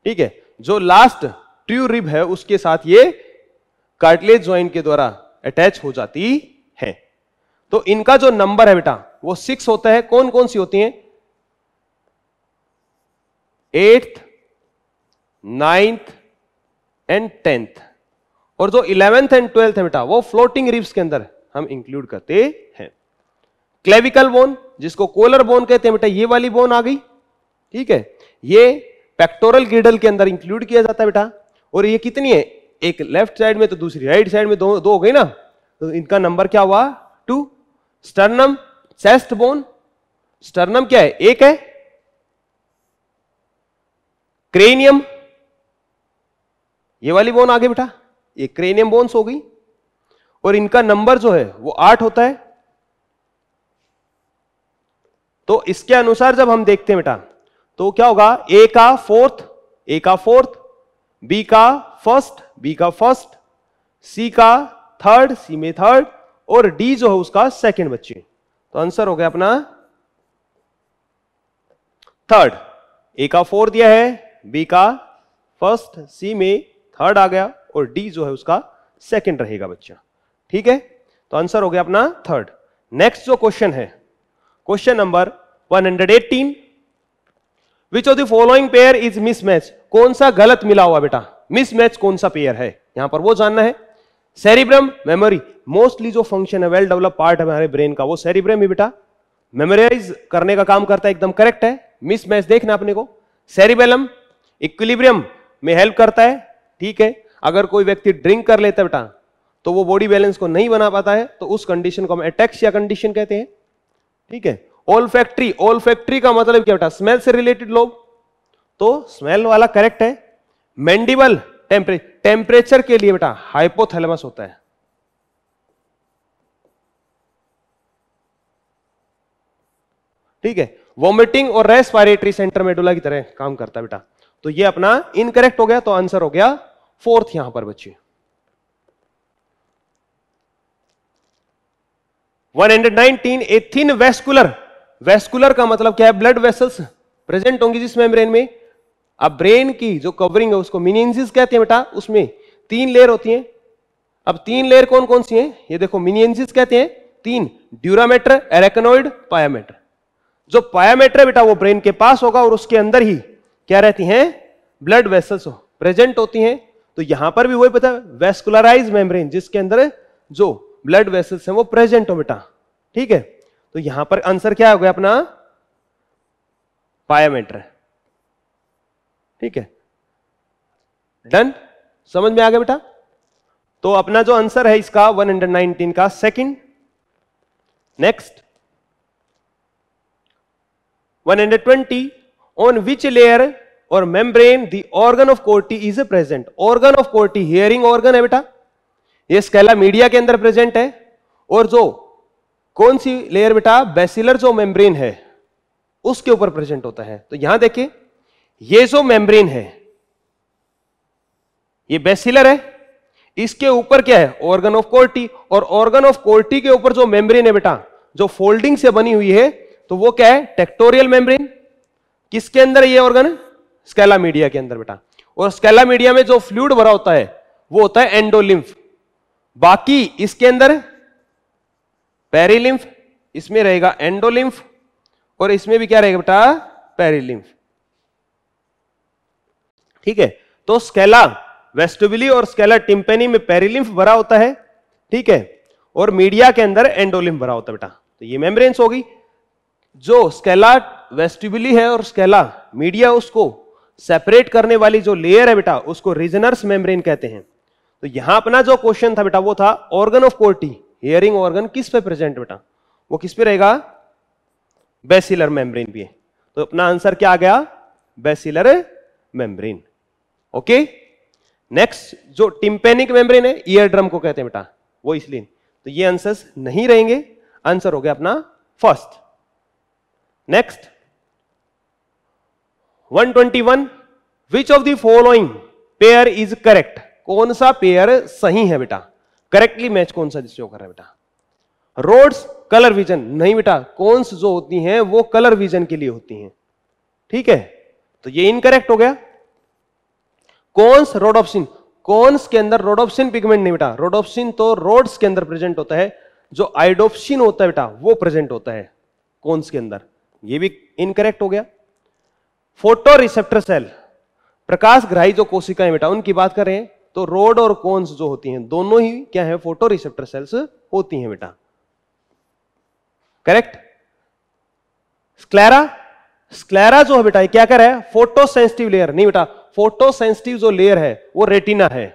ठीक है जो लास्ट ट्रू रिब है उसके साथ ये कार्टिलेज ज्वाइंट के द्वारा अटैच हो जाती है तो इनका जो नंबर है बेटा वो सिक्स होता है कौन कौन सी होती हैं एट्थ नाइन्थ एंड टेंथ और जो इलेवेंथ एंड ट्वेल्थ है बेटा वो फ्लोटिंग रिब्स के अंदर हम इंक्लूड करते हैं क्लेविकल बोन जिसको कोलर बोन कहते हैं बेटा ये वाली बोन आ गई ठीक है ये पेक्टोरल गिडल के अंदर इंक्लूड किया जाता है बेटा और ये कितनी है एक लेफ्ट साइड में तो दूसरी राइट साइड में दो दो हो गई ना तो इनका नंबर क्या हुआ two sternum chest bone sternum क्या है एक है क्रेनियम ये वाली बोन आगे बेटा ये क्रेनियम बोन्स हो गई और इनका नंबर जो है वो आठ होता है तो इसके अनुसार जब हम देखते हैं बेटा तो क्या होगा ए का फोर्थ ए का फोर्थ बी का फर्स्ट बी का फर्स्ट सी का थर्ड सी में थर्ड और डी जो है उसका सेकंड बच्चे तो आंसर हो गया अपना थर्ड ए का फोर दिया है बी का फर्स्ट सी में थर्ड आ गया और डी जो है उसका सेकंड रहेगा बच्चा ठीक है तो आंसर हो गया अपना थर्ड नेक्स्ट जो क्वेश्चन है question number 118 which of the following pair is mismatch कौन सा गलत मिला हुआ बेटा मिसमैच कौन सा पेयर है यहां पर वो जानना है सेरिब्रम मेमोरी मोस्टली जो फंक्शन है वेल डेवलप पार्ट है हमारे ब्रेन का वो सेरिब्रम ही बेटा मेमोराइज करने का काम करता है एकदम करेक्ट है मिसमैच देखना अपने को सेरिबेलम इक्विलिब्रियम में हेल्प करता है ठीक है अगर कोई व्यक्ति ड्रिंक कर लेता है बेटा तो वो बॉडी बैलेंस को नहीं बना पाता है तो उस कंडीशन को हम एटैक्सिया कंडीशन कहते हैं ठीक है ओल फैक्ट्री फैक्ट्री का मतलब क्या बेटा स्मेल से रिलेटेड लोग तो स्मेल वाला करेक्ट है मेंडिबल टेम्परेचर टेम्परेचर के लिए बेटा हाइपोथैलेमस होता है ठीक है वॉमिटिंग और रेस्पायरेटरी सेंटर मेडुला की तरह काम करता है बेटा तो ये अपना इनकरेक्ट हो गया तो आंसर हो गया फोर्थ यहां पर बच्चे 119 ए थिन वेस्कुलर वेस्कुलर का मतलब क्या है ब्लड वेसल्स प्रेजेंट होंगी जिस मेम्ब्रेन में अब ब्रेन की जो कवरिंग है उसको मिनियंजिस कहते हैं बेटा उसमें तीन लेयर होती हैं अब तीन लेयर कौन कौन सी हैं ये देखो मिनियंजिस कहते हैं तीन ड्यूरामेटर एरेकनोइड पायामेटर जो पायामेटर बेटा वो ब्रेन के पास होगा और उसके अंदर ही क्या रहती हैं ब्लड वेसल्स हो, प्रेजेंट होती हैं तो यहां पर भी वही पता है वेस्कुलराइज मेम्ब्रेन जिसके अंदर जो ब्लड वेसल्स हैं वो प्रेजेंट हो बेटा ठीक है तो यहां पर आंसर क्या हो गया अपना पायामीटर ठीक है डन समझ में आ गया बेटा तो अपना जो आंसर है इसका 119 का second next 120 on which layer और membrane the organ of Corti is present organ of Corti hearing organ है बेटा ये स्केला मीडिया के अंदर प्रेजेंट है और जो कौन सी लेयर बेटा बेसिलर जो मेम्ब्रेन है उसके ऊपर प्रेजेंट होता है तो यहां देखिए ये जो मेम्ब्रेन है ये बेसिलर है इसके ऊपर क्या है ऑर्गन ऑफ कोर्टी और ऑर्गन ऑफ कोर्टी के ऊपर जो मेम्ब्रेन है बेटा जो फोल्डिंग से बनी हुई है तो वो क्या है टेक्टोरियल मेम्ब्रेन किसके अंदर ये ऑर्गन स्केला मीडिया के अंदर बेटा और स्केला मीडिया में जो फ्लूड भरा होता है वो होता है एंडोलिम्फ बाकी इसके अंदर पेरीलिम्फ इसमें रहेगा एंडोलिम्फ और इसमें भी क्या रहेगा बेटा पेरीलिम्फ ठीक है तो स्केला वेस्टुबली और स्केला टिम्पेनी में पेरीलिम्फ भरा होता है ठीक है और मीडिया के अंदर एंडोलिम्फ भरा होता है बेटा तो ये मेम्ब्रेन्स होगी जो स्केला वेस्टिबुली है और स्केला मीडिया उसको सेपरेट करने वाली जो लेयर है बेटा उसको रीजनर्स मेम्ब्रेन कहते हैं तो यहां अपना जो क्वेश्चन था बेटा वो था organ of Corti hearing organ किस पे प्रेजेंट बेटा वो किस पे रहेगा बेसिलर मेम्ब्रेन पे तो अपना आंसर क्या आ गया बेसिलर मेम्ब्रेन ओके नेक्स्ट जो टिम्पेनिक मेम्ब्रेन है ईयर ड्रम को कहते हैं बेटा वो इसलिए तो ये आंसर्स नहीं रहेंगे आंसर हो गया अपना first next 121 which of the following pair is correct कौन सा पेयर सही है बेटा करेक्टली मैच कौन सा जिससे होकर है बेटा रोड्स कलर विजन नहीं बेटा कौनस जो होती हैं वो कलर विजन के लिए होती हैं ठीक है तो ये इनकरेक्ट हो गया कौनस ऑप्शन कौनस के अंदर रोड ऑप्शन पिगमेंट नहीं बेटा रोड ऑप्शन तो रोड्स के अंदर प्रेजेंट होता है जो आइडोप्शिन होता है बेटा वो प्रेजेंट होता है कौनस के अंदर ये भी इनकरेक्ट हो गया फोटो रिसेप्टर सेल प्रकाश ग्राही जो कोशिकाएं बेटा उनकी बात कर रहे हैं तो रोड और कोन्स जो होती हैं दोनों ही क्या है फोटो रिसेप्टर सेल्स होती हैं बेटा करेक्ट स्क्लेरा स्क्लेरा जो है बेटा क्या कर है फोटो सेंसिटिव लेयर नहीं बेटा फोटो सेंसिटिव जो लेयर है वो रेटिना है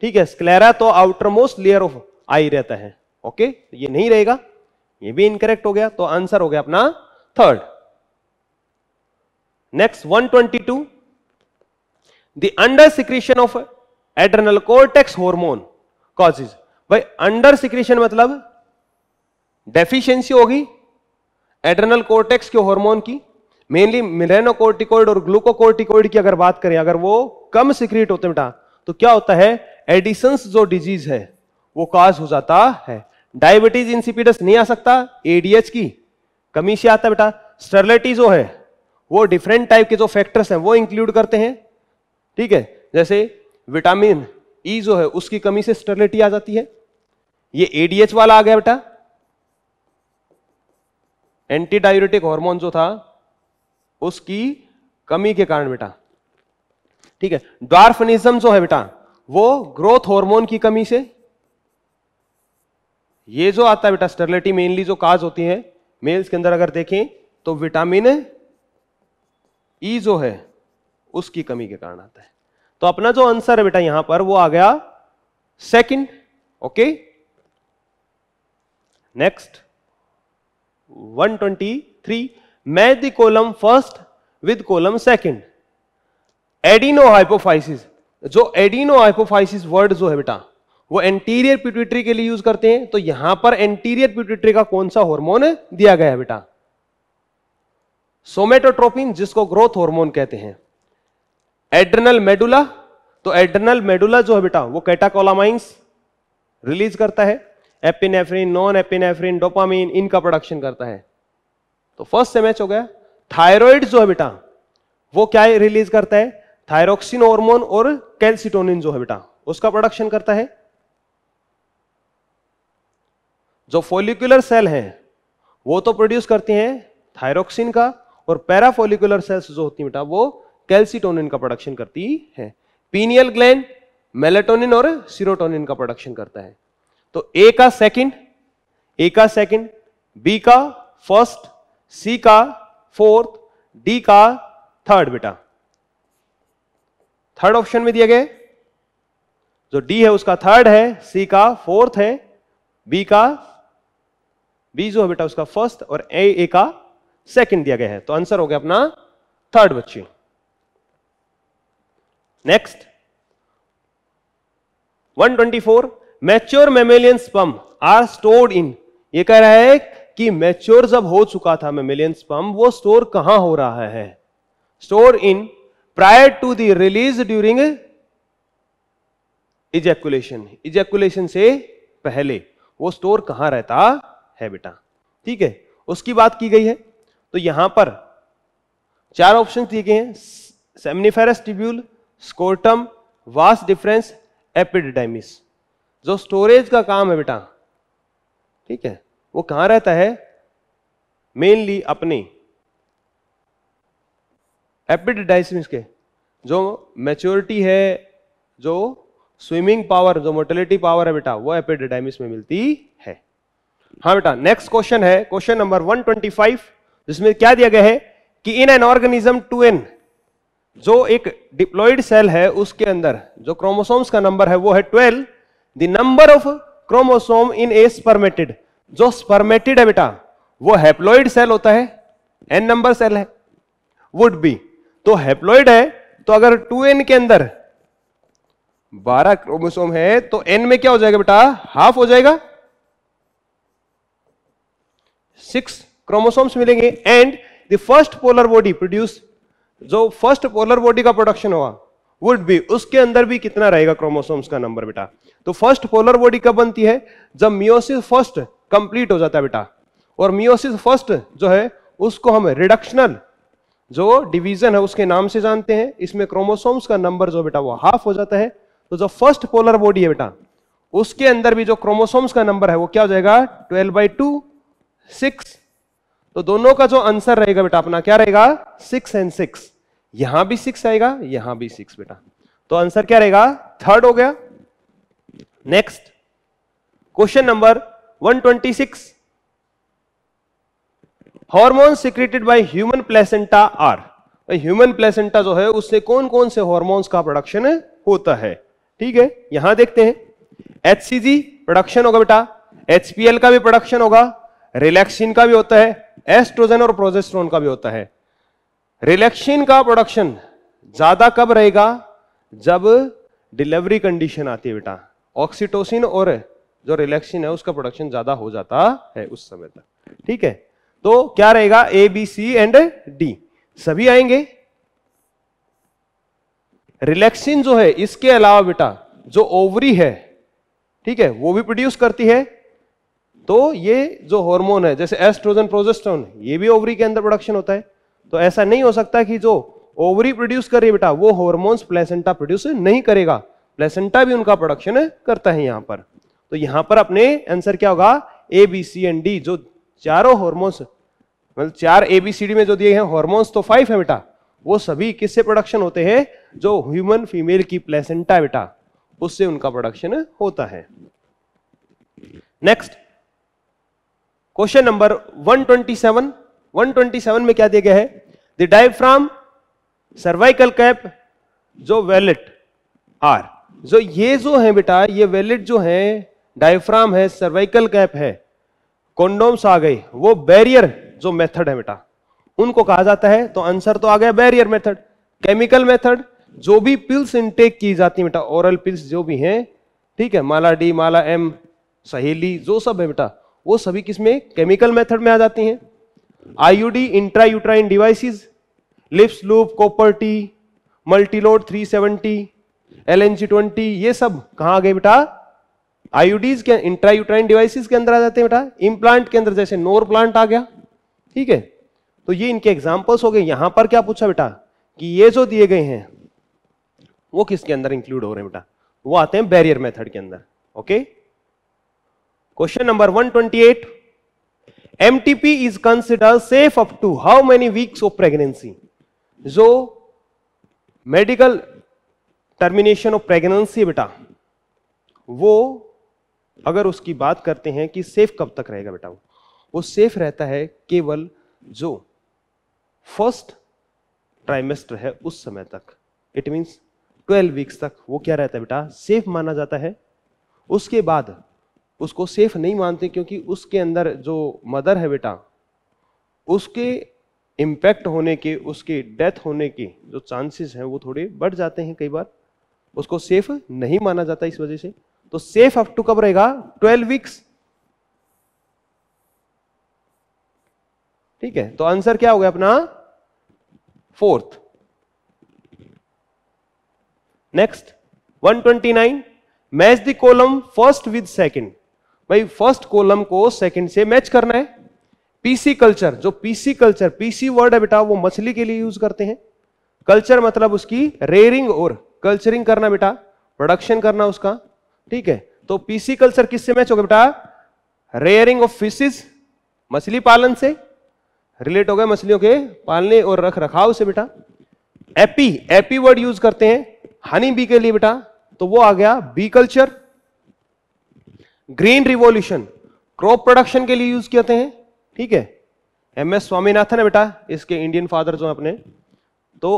ठीक है स्क्लेरा तो outermost layer of eye रहता है ओके ये नहीं रहेगा ये भी इनकरेक्ट हो गया तो आंसर हो गया अपना third next 122 the under secretion of adrenal cortex hormone causes भाई अंडर सिक्रीशन मतलब डेफिशिएंसी होगी एड्रेनल कोर्टेक्स के हार्मोन की मेनली मिलेनोकोर्टिकोइड और ग्लूकोकोर्टिकोइड की अगर बात करें अगर वो कम सिक्रीट होते बेटा तो क्या होता है एडिसंस जो डिजीज है वो काज हो जाता है डायबिटीज इंसिपिडस नहीं आ सकता एडीएच की कमी से आता बेटा स्टर्लिटी जो है वो डिफरेंट टाइप के जो फैक्टर्स हैं वो इंक्लूड करते हैं ठीक है जैसे विटामिन ई e जो है उसकी कमी से स्टर्लिटी आ जाती है ये एडीएच वाला आ गया बेटा एंटी डायोरेटिक हॉर्मोन जो था उसकी कमी के कारण बेटा ठीक है ड्वार्फनिज्म जो है बेटा वो ग्रोथ हार्मोन की कमी से ये जो आता है बेटा स्टर्लिटी मेनली जो काज होती है मेल्स के अंदर अगर देखें तो विटामिन ई e जो है उसकी कमी के कारण आता है तो अपना जो आंसर है बेटा यहां पर वो आ गया second okay next 123 match the column first with column second adenohypophysis जो एडिनो हाइपोफाइसिस वर्ड जो है बेटा वो एंटीरियर प्यूटिट्री के लिए यूज करते हैं तो यहां पर एंटीरियर प्यूटिट्री का कौन सा हार्मोन दिया गया है बेटा सोमेटोट्रोपिन जिसको ग्रोथ हार्मोन कहते हैं एड्रनल मेडुला तो एड्रनल मेडुला जो है बेटा वो कैटाकोलामाइंस रिलीज करता है एपिनेफ्रिन नॉन एपिनेफ्रिन डोपामिन इनका प्रोडक्शन करता है तो फर्स्ट से मैच हो गया थायराइड जो है बेटा वो क्या रिलीज करता है थायरोक्सिन हॉर्मोन और कैल्सिटोनिन जो है बेटा उसका प्रोडक्शन करता है जो फोलिकुलर सेल है वो तो प्रोड्यूस करती हैं थायरोक्सिन का और पैराफोलिकुलर सेल्स जो होती है बेटा वो कैल्सिटोनिन का प्रोडक्शन करती है पीनियल ग्लैंड मेलेटोनिन और सीरोटोनिन का प्रोडक्शन करता है तो ए का सेकंड ए का सेकंड बी का फर्स्ट सी का फोर्थ डी का थर्ड बेटा थर्ड ऑप्शन में दिया गया जो डी है उसका थर्ड है सी का फोर्थ है बी का बी जो है बेटा उसका फर्स्ट और ए ए का सेकंड दिया गया है तो आंसर हो गया अपना थर्ड बच्चे next 124 mature mammalian sperm are stored in ये कह रहा है कि मैच्योर जब हो चुका था मेमेलियन स्पम वो स्टोर कहां हो रहा है store in prior to the release during ejaculation ejaculation से पहले वो स्टोर कहां रहता है बेटा ठीक है उसकी बात की गई है तो यहां पर चार ऑप्शन दिए गए हैं सेमिनिफेरस ट्रिब्यूल स्कोर्टम वास डिफरेंस एपिडिडाइमिस जो स्टोरेज का काम है बेटा ठीक है वो कहां रहता है मेनली अपने एपिडिडाइसिस के जो मैच्योरिटी है जो स्विमिंग पावर जो मोटिलिटी पावर है बेटा वो एपिडिडाइमिस में मिलती है हाँ बेटा नेक्स्ट क्वेश्चन है क्वेश्चन नंबर 125 जिसमें क्या दिया गया है कि in an organism two N जो एक डिप्लॉइड सेल है उसके अंदर जो क्रोमोसोम्स का नंबर है वो है twelve the number of chromosome in a spermatid जो स्पर्मेटेड है बेटा वो हैप्लॉइड सेल होता है एन नंबर सेल है वुड बी तो हैप्लॉइड है तो अगर टू एन के अंदर बारह क्रोमोसोम है तो एन में क्या हो जाएगा बेटा हाफ हो जाएगा सिक्स क्रोमोसोम्स मिलेंगे and the first polar body produce जो फर्स्ट पोलर बॉडी का प्रोडक्शन हुआ वुड बी उसके अंदर भी कितना रहेगा क्रोमोसोम्स का नंबर बेटा तो फर्स्ट पोलर बॉडी कब बनती है जब मियोसिस फर्स्ट कंप्लीट हो जाता है बेटा और मियोसिस फर्स्ट जो है उसको हम रिडक्शनल जो डिवीजन है उसके नाम से जानते हैं इसमें क्रोमोसोम्स का नंबर जो बेटा वो हाफ हो जाता है तो जो फर्स्ट पोलर बॉडी है बेटा उसके अंदर भी जो क्रोमोसोम्स का नंबर है वो क्या हो जाएगा ट्वेल्व बाई टू सिक्स तो दोनों का जो आंसर रहेगा बेटा अपना क्या रहेगा सिक्स एंड सिक्स यहां भी सिक्स आएगा यहां भी सिक्स बेटा तो आंसर क्या रहेगा थर्ड हो गया next question number 126 hormone secreted by human placenta are human placenta जो है उससे कौन कौन से हॉर्मोन्स का प्रोडक्शन होता है ठीक है यहां देखते हैं एचसीजी प्रोडक्शन होगा बेटा एचपीएल का भी प्रोडक्शन होगा रिलैक्सिन का भी होता है एस्ट्रोजन और प्रोजेस्ट्रोन का भी होता है रिलेक्सिन का प्रोडक्शन ज्यादा कब रहेगा जब डिलीवरी कंडीशन आती है बेटा ऑक्सीटोसिन और जो रिलैक्सिन है उसका प्रोडक्शन ज्यादा हो जाता है उस समय तक ठीक है तो क्या रहेगा A B C and D सभी आएंगे रिलैक्सिन जो है इसके अलावा बेटा जो ओवरी है ठीक है वो भी प्रोड्यूस करती है तो ये जो हार्मोन है जैसे एस्ट्रोजन प्रोजेस्टोन ये भी ओवरी के अंदर प्रोडक्शन होता है तो ऐसा नहीं हो सकता कि जो ओवरी प्रोड्यूस कर रही बेटा वो हॉर्मोन्स प्लेसेंटा प्रोड्यूस नहीं करेगा प्लेसेंटा भी उनका प्रोडक्शन करता है यहां पर तो यहां पर अपने आंसर क्या होगा A B C and D जो चारों हॉर्मोन्स मतलब चार ए बी सी डी में जो दिए हैं हॉर्मोन्स तो फाइव है बेटा वो सभी किससे प्रोडक्शन होते हैं जो ह्यूमन फीमेल की प्लेसेंटा बेटा उससे उनका प्रोडक्शन होता है नेक्स्ट क्वेश्चन नंबर 127 127 में क्या दिया गया है They dive from cervical cap जो वेलेट आर जो ये जो है बेटा ये वेलेट जो है डायफ्राम है सर्वाइकल कैप है कॉन्डोम्स आ गए वो बैरियर जो मेथड है बेटा उनको कहा जाता है तो आंसर तो आ गया बैरियर मेथड केमिकल मेथड जो भी पिल्स इनटेक की जाती है बेटा ओरल पिल्स जो भी हैं ठीक है माला डी माला एम सहेली जो सब है बेटा वो सभी किसमें केमिकल मेथड में आ जाती हैं IUD intrauterine devices, Lippes loop copper T multiload 370 LNG twenty ये सब कहां आ गए बेटा आईयूडीज के इंट्रा यूट्राइन डिवाइसेस के अंदर आ जाते हैं बेटा इम्प्लांट के अंदर जैसे नोर प्लांट आ गया ठीक है तो ये इनके एग्जाम्पल्स हो गए यहां पर क्या पूछा बेटा कि ये जो दिए गए हैं वो किसके अंदर इंक्लूड हो रहे हैं बेटा वो आते हैं बैरियर मेथड के अंदर okay question number 128 MTP is considered safe up to how many weeks of pregnancy? जो मेडिकल टर्मिनेशन ऑफ प्रेगनेंसी बेटा वो अगर उसकी बात करते हैं कि सेफ कब तक रहेगा बेटा वो सेफ रहता है केवल जो फर्स्ट ट्राइमेस्टर है उस समय तक इट मीन्स 12 वीक्स तक वो क्या रहता है बेटा सेफ माना जाता है उसके बाद उसको सेफ नहीं मानते क्योंकि उसके अंदर जो मदर है बेटा उसके इम्पैक्ट होने के उसके डेथ होने के जो चांसेस हैं वो थोड़े बढ़ जाते हैं कई बार उसको सेफ नहीं माना जाता इस वजह से तो सेफ अप टू कब रहेगा ट्वेल्व वीक्स ठीक है तो आंसर क्या हो गया अपना fourth next 129 match the column first with second भाई फर्स्ट कॉलम को सेकंड से मैच करना है पीसी कल्चर जो पीसी कल्चर पीसी वर्ड है बेटा वो मछली के लिए यूज करते हैं कल्चर मतलब उसकी रेयरिंग और कल्चरिंग करना बेटा प्रोडक्शन करना उसका ठीक है तो पीसी कल्चर किससे मैच होगा बेटा रेयरिंग ऑफ फिशेज मछली पालन से रिलेट हो गए मछलियों के पालने और रख रखाव से बेटा एपी एपी वर्ड यूज करते हैं हनी बी के लिए बेटा तो वो आ गया bee culture green revolution crop production के लिए यूज किए हैं ठीक है एम एस स्वामीनाथन है बेटा इसके इंडियन फादर जो अपने तो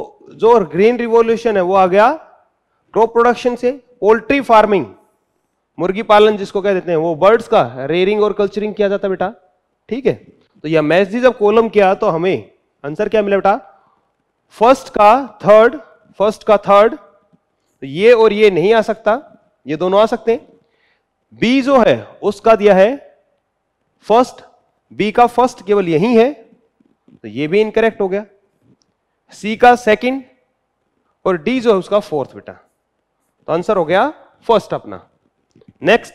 जो ग्रीन रिवॉल्यूशन है वो आ गया क्रॉप प्रोडक्शन से पोल्ट्री फार्मिंग मुर्गी पालन जिसको कह देते हैं वो बर्ड्स का रेयरिंग और कल्चरिंग किया जाता बेटा ठीक है तो यह मैच जब कोलम किया तो हमें आंसर क्या मिला बेटा फर्स्ट का थर्ड फर्स्ट का थर्ड तो ये और ये नहीं आ सकता ये दोनों आ सकते हैं बी जो है उसका दिया है फर्स्ट बी का फर्स्ट केवल यही है तो ये भी इनकरेक्ट हो गया सी का सेकंड और डी जो है उसका फोर्थ बेटा तो आंसर हो गया फर्स्ट अपना नेक्स्ट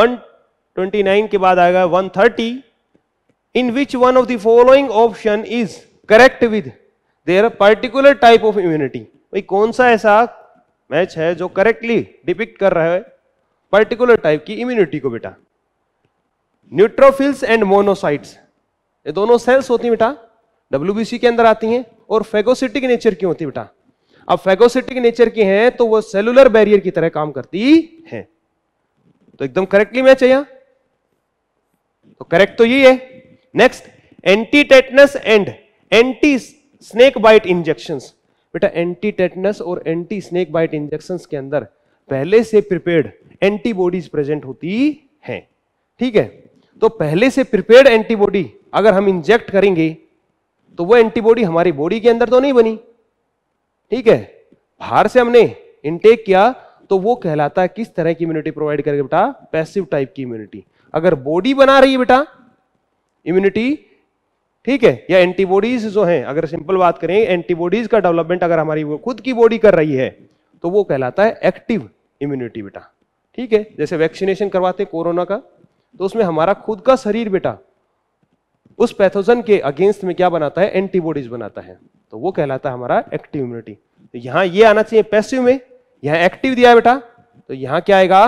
129 के बाद आएगा 130 in which one of the following option is correct with their particular type of immunity भाई कौन सा ऐसा मैच है जो करेक्टली डिपिक्ट कर रहा है पर्टिकुलर टाइप की इम्यूनिटी को बेटा न्यूट्रोफिल्स एंड मोनोसाइट्स ये दोनों सेल्स होती हैं बेटा डब्ल्यू के अंदर आती हैं और फेगोसिटिक नेचर की होती है बेटा अब फेगोसिटिक नेचर की हैं तो वो सेलुलर बैरियर की तरह काम करती हैं तो एकदम करेक्टली मैच है यहां तो करेक्ट तो यही है next anti tetanus and anti snake bite injection बेटा एंटी टेटनस और एंटी स्नेक बाइट इंजेक्शन के अंदर पहले से प्रिपेयर्ड एंटीबॉडीज प्रेजेंट होती हैं ठीक है तो पहले से प्रिपेयर्ड एंटीबॉडी अगर हम इंजेक्ट करेंगे तो वो एंटीबॉडी हमारी बॉडी के अंदर तो नहीं बनी ठीक है बाहर से हमने इनटेक किया तो वो कहलाता है किस तरह की इम्यूनिटी प्रोवाइड करेगा बेटा पैसिव टाइप की इम्यूनिटी अगर बॉडी बना रही है बेटा इम्यूनिटी ठीक है या एंटीबॉडीज जो हैं अगर सिंपल बात करें एंटीबॉडीज का डेवलपमेंट अगर हमारी खुद की बॉडी कर रही है तो वो कहलाता है एक्टिव इम्यूनिटी बेटा ठीक है जैसे वैक्सीनेशन करवाते कोरोना का तो उसमें हमारा खुद का शरीर बेटा उस पैथोजन के अगेंस्ट में क्या बनाता है एंटीबॉडीज बनाता है तो वो कहलाता है हमारा एक्टिव इम्यूनिटी तो यहां ये आना चाहिए पैसिव में यहां एक्टिव दिया है बेटा तो यहां क्या आएगा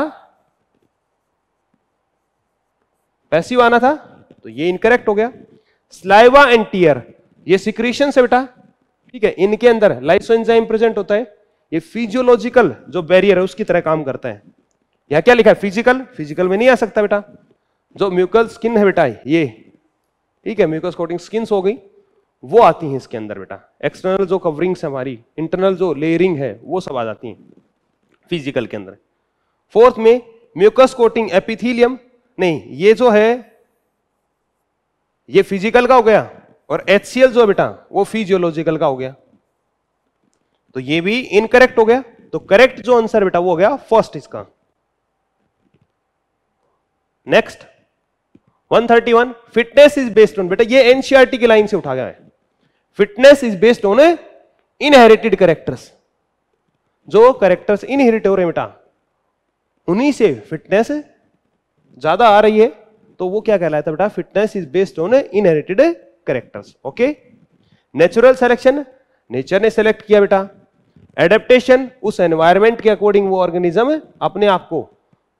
पैसिव आना था तो ये इनकरेक्ट हो गया स्लाइवा एंटीयर ये सिक्रीशन से बेटा ठीक है इनके अंदर लाइसोएंजाइम प्रेजेंट होता है ये फिजियोलॉजिकल जो बैरियर है उसकी तरह काम करता है यह क्या लिखा है फिजिकल फिजिकल में नहीं आ सकता बेटा जो म्यूकल स्किन है बेटा ये ठीक है म्यूकस कोटिंग स्किन हो गई वो आती हैं इसके अंदर बेटा एक्सटर्नल जो कवरिंग्स है हमारी इंटरनल जो लेयरिंग है वो सब आ जाती हैं फिजिकल के अंदर फोर्थ में म्यूकस कोटिंग एपिथीलियम नहीं ये जो है ये फिजिकल का हो गया और एच जो है बेटा वो फिजियोलॉजिकल का हो गया तो ये भी इनकरेक्ट हो गया तो करेक्ट जो आंसर बेटा वो हो गया फर्स्ट इसका next 131 fitness is based on बेटा ये एनसीआरटी e की लाइन से उठा गया है fitness is based on inherited characters जो करेक्टर्स इनहेरिट हो रहे बेटा उन्हीं से फिटनेस ज्यादा आ रही है तो वो क्या कहलाता है बेटा fitness is based on inherited characters okay natural selection nature ने सेलेक्ट किया बेटा एडेप्टेशन उस एनवायरमेंट के अकॉर्डिंग वो ऑर्गेनिज्म अपने आप को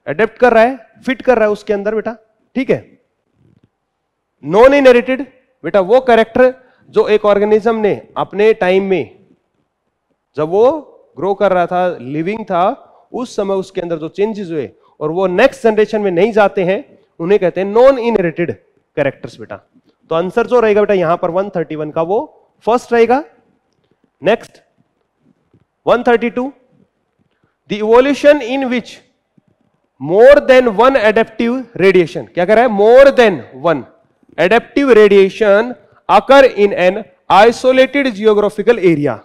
एडेप्ट कर रहा है फिट कर रहा है उसके अंदर बेटा ठीक है नॉन इनहेरिटेड बेटा वो करेक्टर जो एक ऑर्गेनिज्म ने अपने टाइम में जब वो ग्रो कर रहा था लिविंग था उस समय उसके अंदर जो चेंजेस हुए और वो नेक्स्ट जनरेशन में नहीं जाते हैं उन्हें कहते हैं नॉन इनहेरिटेड करेक्टर्स बेटा तो आंसर जो रहेगा बेटा यहां पर 131 का वो फर्स्ट रहेगा next 132 the evolution in which more than one adaptive radiation क्या कह रहा है more than one adaptive radiation occur in an isolated geographical area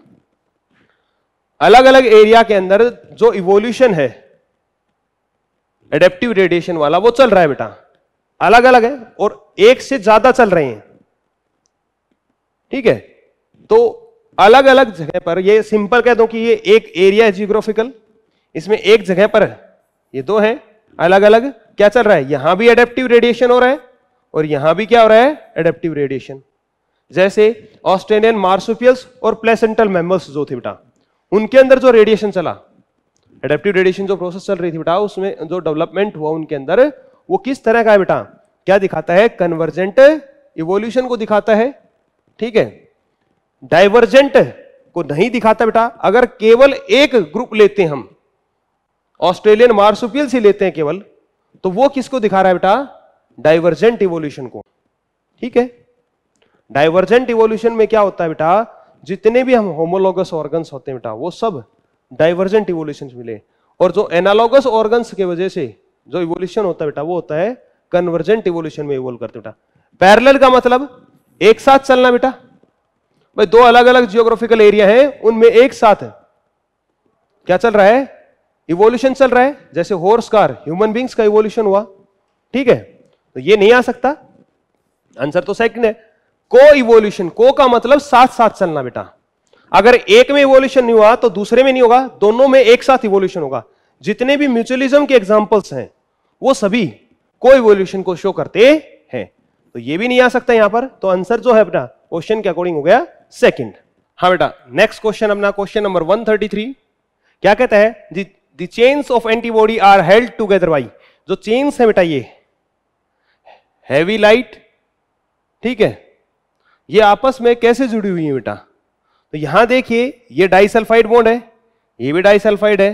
अलग अलग एरिया के अंदर जो इवोल्यूशन है एडेप्टिव रेडिएशन वाला वो चल रहा है बेटा अलग अलग है और एक से ज्यादा चल रहे हैं ठीक है तो अलग अलग जगह पर ये सिंपल कह दो कि ये एक एरिया है जियोग्राफिकल इसमें एक जगह पर ये दो है अलग अलग क्या चल रहा है यहां भी एडेप्टिव रेडिएशन हो रहा है और यहां भी क्या हो रहा है एडेप्टिव रेडिएशन जैसे ऑस्ट्रेलियन मार्सुपियल्स और प्लेसेंटल मेमल्स जो थे बेटा उनके अंदर जो रेडिएशन चला एडेप्टिव रेडिएशन जो प्रोसेस चल रही थी बेटा उसमें जो डेवलपमेंट हुआ उनके अंदर वो किस तरह का है बेटा क्या दिखाता है कन्वर्जेंट इवोल्यूशन को दिखाता है ठीक है डाइवर्जेंट को नहीं दिखाता बेटा अगर केवल एक ग्रुप लेते हम ऑस्ट्रेलियन मार्सुपियल से लेते हैं केवल तो वो किसको दिखा रहा है बेटा डाइवर्जेंट इवोल्यूशन को ठीक है डाइवर्जेंट इवोल्यूशन में क्या होता है बेटा जितने भी हम होमोलोगस ऑर्गन्स होते हैं बेटा वो सब डाइवर्जेंट इवोल्यूशन मिले और जो एनालोगस ऑर्गन्स के वजह से जो इवोल्यूशन होता है बेटा वो होता है कन्वर्जेंट इवोल्यूशन में इवोल्व करते बेटा पैरल का मतलब एक साथ चलना बेटा भाई दो अलग अलग जियोग्राफिकल एरिया है उनमें एक साथ है क्या चल रहा है इवोल्यूशन चल रहा है जैसे हॉर्स कार ह्यूमन बींग्स का इवोल्यूशन हुआ ठीक है तो ये नहीं आ सकता आंसर तो सेकंड है को इवोल्यूशन को का मतलब साथ साथ चलना बेटा अगर एक में इवोल्यूशन नहीं हुआ तो दूसरे में नहीं होगा दोनों में एक साथ इवोल्यूशन होगा जितने भी म्यूचुअलिज्म के एग्जाम्पल्स हैं वो सभी को इवोल्यूशन को शो करते हैं तो ये भी नहीं आ सकता यहां पर तो आंसर जो है अपना क्वेश्चन के अकॉर्डिंग हो गया सेकेंड हाँ बेटा नेक्स्ट क्वेश्चन अपना क्वेश्चन नंबर 133 क्या कहता है the chains of antibody are held together by जो चेन्स है बेटा ये हैवी लाइट ठीक है ये आपस में कैसे जुड़ी हुई है बेटा तो यहां देखिए ये डाइसल्फाइड बॉन्ड है ये भी डाइसल्फाइड है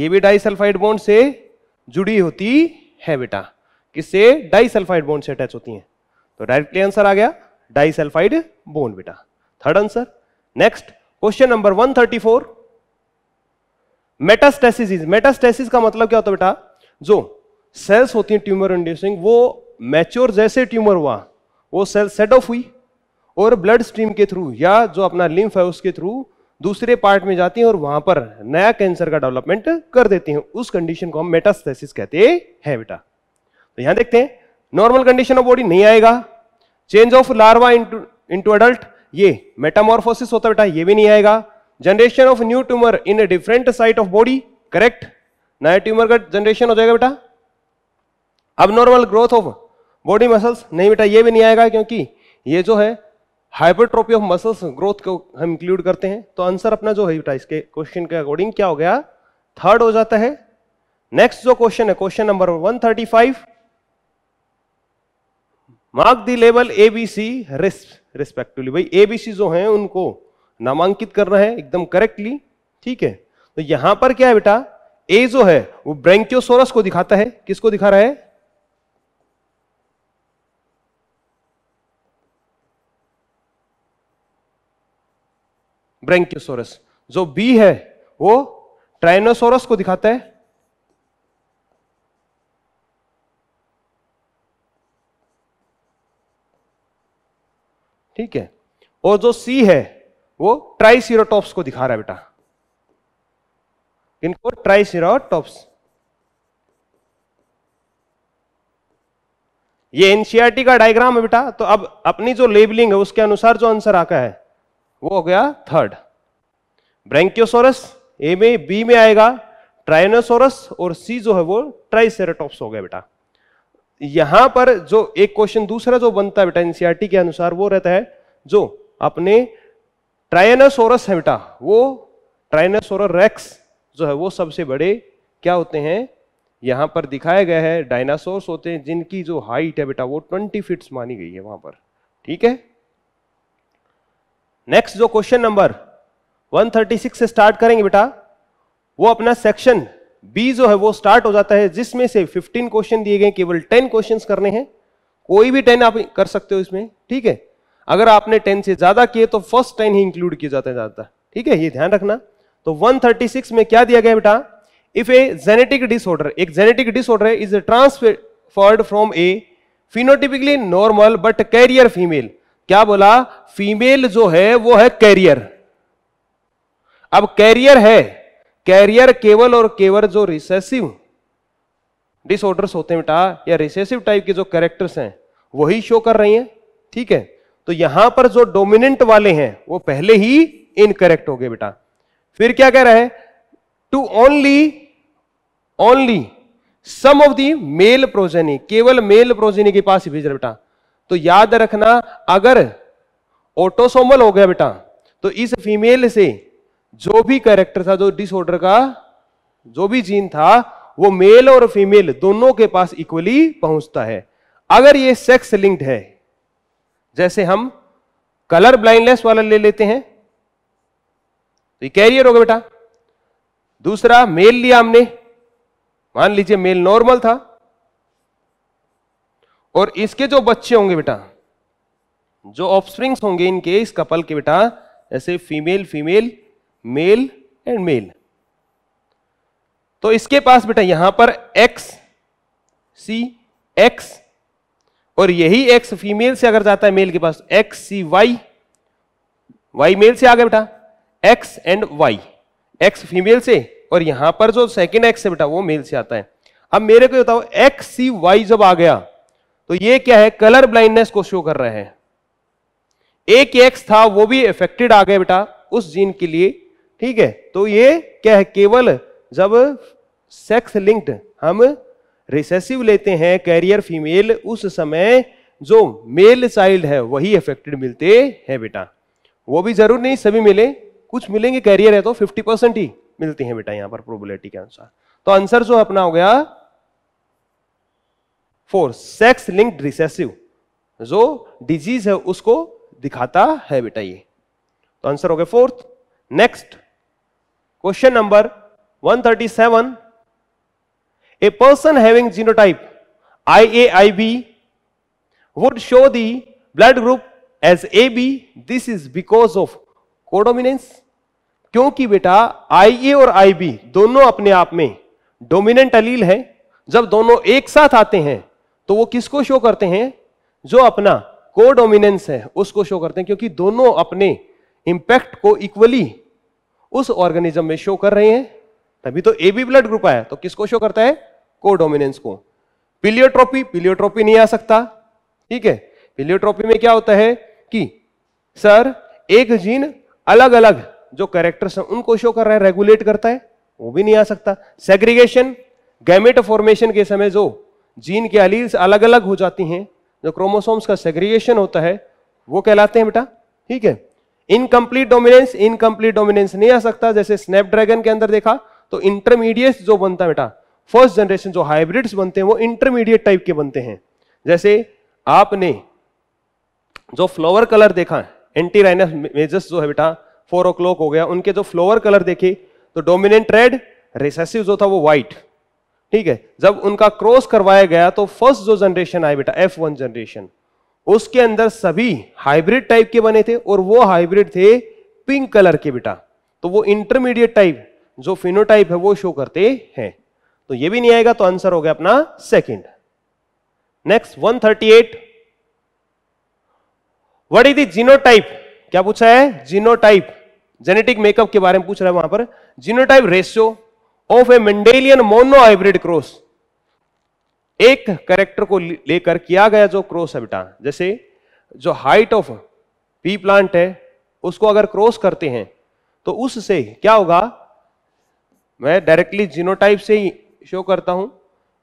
ये भी डाइसल्फाइड बॉन्ड से जुड़ी होती है बेटा किससे डाइसल्फाइड बॉन्ड से अटैच होती है तो डायरेक्टली आंसर आ गया डाइसल्फाइड बॉन्ड बेटा third answer next question number 134 metastasis is metastasis का मतलब क्या होता है बेटा जो सेल्स होती हैं ट्यूमर इंड्यूसिंग वो मैच्योर जैसे ट्यूमर हुआ वो सेल सेट ऑफ हुई और ब्लड स्ट्रीम के थ्रू या जो अपना लिम्फ है उसके थ्रू दूसरे पार्ट में जाती हैं और वहां पर नया कैंसर का डेवलपमेंट कर देती हैं उस कंडीशन को हम मेटास्टेसिस कहते हैं बेटा तो यहां देखते हैं नॉर्मल कंडीशन ऑफ बॉडी नहीं आएगा change of larva into into adult ये मेटामोरफोसिस होता बेटा ये भी नहीं आएगा generation of new tumour in different site of body correct नया ट्यूमर का जनरेशन हो जाएगा बेटा अब normal growth of body muscles नहीं बेटा ये भी नहीं आएगा क्योंकि ये जो है हाइपरट्रोपी ऑफ मसल्स ग्रोथ को हम इंक्लूड करते हैं तो आंसर अपना जो है बेटा इसके क्वेश्चन के अकॉर्डिंग क्या हो गया थर्ड हो जाता है नेक्स्ट जो क्वेश्चन है question number one thirty five mark the level A B C respectively भाई ए बी सी जो है उनको नामांकित करना है एकदम करेक्टली ठीक है तो यहां पर क्या है बेटा ए जो है वो ब्रेंक्योसोरस को दिखाता है किसको दिखा रहा है ब्रेंक्योसोरस जो बी है वो ट्राइनोसोरस को दिखाता है ठीक है और जो सी है वो ट्राइसीरोटॉप्स को दिखा रहा है बेटा इनको ट्राइसिरोटॉप्स ये एनसीआरटी e का डायग्राम है बेटा तो अब अपनी जो लेबलिंग है उसके अनुसार जो आंसर आका है वो हो गया थर्ड ब्रेंक्योसोरस ए में बी में आएगा ट्राइनोसोरस और सी जो है वो ट्राइसेरेटॉप्स हो गया बेटा यहां पर जो एक क्वेश्चन दूसरा जो बनता है बेटा एनसीआरटी के अनुसार वो रहता है जो अपने ट्रायनासोरस है बेटा वो ट्रायनासोर रेक्स जो है वो सबसे बड़े क्या होते हैं यहां पर दिखाया गया है डायनासोर होते हैं जिनकी जो हाइट है बेटा वो ट्वेंटी फिट मानी गई है वहां पर ठीक है नेक्स्ट जो क्वेश्चन नंबर 136 से स्टार्ट करेंगे बेटा वो अपना सेक्शन बी जो है वो स्टार्ट हो जाता है जिसमें से 15 क्वेश्चन दिए गए केवल 10 क्वेश्चंस करने हैं कोई भी 10 आप कर सकते हो इसमें ठीक है अगर आपने 10 से ज्यादा किए तो फर्स्ट 10 ही इंक्लूड किया जाता है ज्यादा ठीक है ये ध्यान रखना तो 136 में क्या दिया गया बेटा इफ ए जेनेटिक डिसऑर्डर एक genetic disorder is transferred from a phenotypically normal but carrier female क्या बोला फीमेल जो है वो है कैरियर अब कैरियर है कैरियर केवल और केवल जो रिसेसिव डिसऑर्डर्स होते हैं बेटा या रिसेसिव टाइप के जो कैरेक्टर्स हैं वही शो कर रही हैं ठीक है तो यहां पर जो डोमिनेंट वाले हैं वो पहले ही इनकरेक्ट हो गए बेटा फिर क्या कह रहा है to only only some of the male progeny केवल मेल प्रोजेनी के पास ही भेज रहे बेटा तो याद रखना अगर ऑटोसोमल हो गया बेटा तो इस फीमेल से जो भी कैरेक्टर था जो डिसऑर्डर का जो भी जीन था वो मेल और फीमेल दोनों के पास इक्वली पहुंचता है अगर ये सेक्स लिंक्ड है जैसे हम कलर ब्लाइंडनेस वाला ले लेते हैं तो ये कैरियर होगा बेटा दूसरा मेल लिया हमने मान लीजिए मेल नॉर्मल था और इसके जो बच्चे होंगे बेटा जो ऑफस्प्रिंग्स होंगे इनके इस कपल के बेटा जैसे female female male and male तो इसके पास बेटा यहां पर एक्स सी एक्स और यही एक्स फीमेल से अगर जाता है मेल के पास X C Y Y male से आ गया बेटा X and Y X female से और यहां पर जो सेकेंड एक्स है बेटा वो मेल से आता है अब मेरे को बताओ एक्स सी वाई जब आ गया तो ये क्या है कलर ब्लाइंडनेस को शो कर रहा है एक एक्स था वो भी इफेक्टेड आ गया बेटा उस जीन के लिए ठीक है तो ये क्या है केवल जब सेक्स लिंक्ड हम रिसेसिव लेते हैं कैरियर फीमेल उस समय जो मेल चाइल्ड है वही अफेक्टेड मिलते हैं बेटा वो भी जरूर नहीं सभी मिले कुछ मिलेंगे कैरियर है तो 50 परसेंट ही मिलते हैं बेटा यहां पर प्रोबेबिलिटी के अनुसार तो आंसर जो अपना हो गया फोर सेक्स लिंक्ड रिसेसिव जो डिजीज है उसको दिखाता है बेटा ये तो आंसर हो गया fourth next question number 137 a person having genotype I A I B would show the blood group as A B this is because of codominance क्योंकि बेटा आई ए और आई बी दोनों अपने आप में डोमिनेंट अलील है जब दोनों एक साथ आते हैं तो वो किसको शो करते हैं जो अपना कोडोमिनेंस है उसको शो करते हैं क्योंकि दोनों अपने इंपैक्ट को इक्वली उस ऑर्गेनिज्म में शो कर रहे हैं तभी तो ए बी ब्लड ग्रुप आया तो किसको शो करता है को डोमिनेंस को पिलियोट्रोपी पिलियोट्रोपी नहीं आ सकता ठीक है पिलियोट्रोपी में क्या होता है कि सर एक जीन अलग अलग जो कैरेक्टर्स हैं उनको शो कर रहा है रेगुलेट करता है वो भी नहीं आ सकता सेग्रीगेशन गैमेट फॉर्मेशन के समय जो जीन के अलील्स अलग अलग हो जाती हैं जो क्रोमोसोम्स का सेग्रीगेशन होता है वो कहलाते हैं बेटा ठीक है इनकम्प्लीट डोमिनेंस इनकम्प्लीट डोमिनेंस नहीं आ सकता जैसे स्नैपड्रैगन के अंदर देखा तो इंटरमीडिएट जो बनता है बेटा फर्स्ट जनरेशन जो हाइब्रिड्स बनते हैं वो इंटरमीडिएट टाइप के बनते हैं जैसे आपने जो फ्लोवर कलर देखा एंटी राइनस मेजस जो है बेटा फोर ओ क्लॉक हो गया उनके जो फ्लोवर कलर देखे तो डोमिनेंट रेड रिसेसिव जो था वो व्हाइट ठीक है जब उनका क्रॉस करवाया गया तो फर्स्ट जो जनरेशन आया बेटा एफ वन जनरेशन उसके अंदर सभी हाइब्रिड टाइप के बने थे और वो हाइब्रिड थे पिंक कलर के बेटा तो वो इंटरमीडिएट टाइप जो फिनोटाइप है वो शो करते हैं तो ये भी नहीं आएगा तो आंसर हो गया अपना second next 138 what is the genotype क्या पूछा है जीनोटाइप जेनेटिक मेकअप के बारे में पूछ रहा है वहां पर genotype ratio of a Mendelian monohybrid cross एक करेक्टर को लेकर किया गया जो क्रॉस है बेटा जैसे जो हाइट ऑफ पी प्लांट है उसको अगर क्रॉस करते हैं तो उससे क्या होगा मैं डायरेक्टली जीनोटाइप से ही शो करता हूं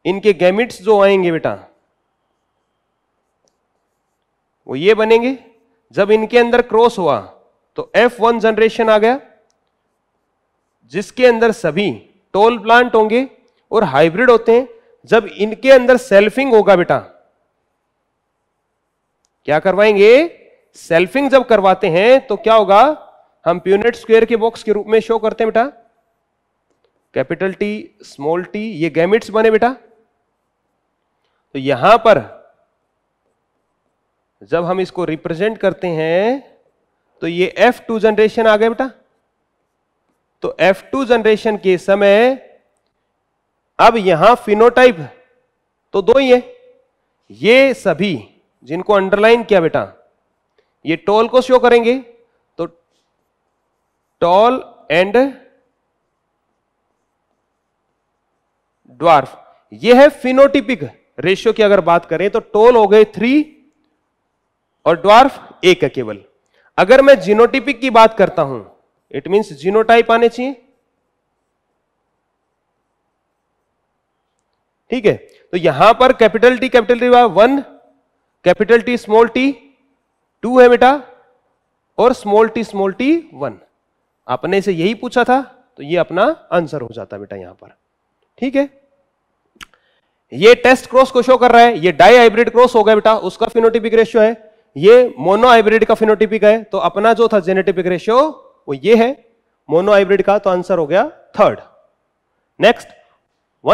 इनके गैमिट्स जो आएंगे बेटा वो ये बनेंगे जब इनके अंदर क्रॉस हुआ तो F1 जनरेशन आ गया जिसके अंदर सभी टोल प्लांट होंगे और हाइब्रिड होते हैं जब इनके अंदर सेल्फिंग होगा बेटा क्या करवाएंगे सेल्फिंग जब करवाते हैं तो क्या होगा हम प्यूनेट स्क्वायर के बॉक्स के रूप में शो करते हैं बेटा कैपिटल टी स्मॉल टी ये गैमिट्स बने बेटा तो यहां पर जब हम इसको रिप्रेजेंट करते हैं तो ये F2 जनरेशन आ गए बेटा तो F2 जनरेशन के समय अब यहां फिनोटाइप तो दो ही है ये सभी जिनको अंडरलाइन किया बेटा ये टॉल को शो करेंगे तो टॉल एंड ड्वार्फ ये है फिनोटिपिक रेशियो की अगर बात करें तो टोल हो गए थ्री और ड्वार्फ एक है केवल अगर मैं जीनोटिपिक की बात करता हूं इट मींस जीनोटाइप आने चाहिए ठीक है तो यहां पर capital T capital T one capital T small T two है बेटा और small T small T one आपने इसे यही पूछा था तो ये अपना आंसर हो जाता बेटा यहां पर ठीक है ये टेस्ट क्रॉस को शो कर रहा है ये डाई हाइब्रिड क्रॉस हो गया बेटा उसका फिनोटिपिक रेशियो है ये मोनो हाइब्रिड का फिनोटिपिक है तो अपना जो था जेनेटिपिक रेशियो वो ये है मोनो हाइब्रिड का तो आंसर हो गया third next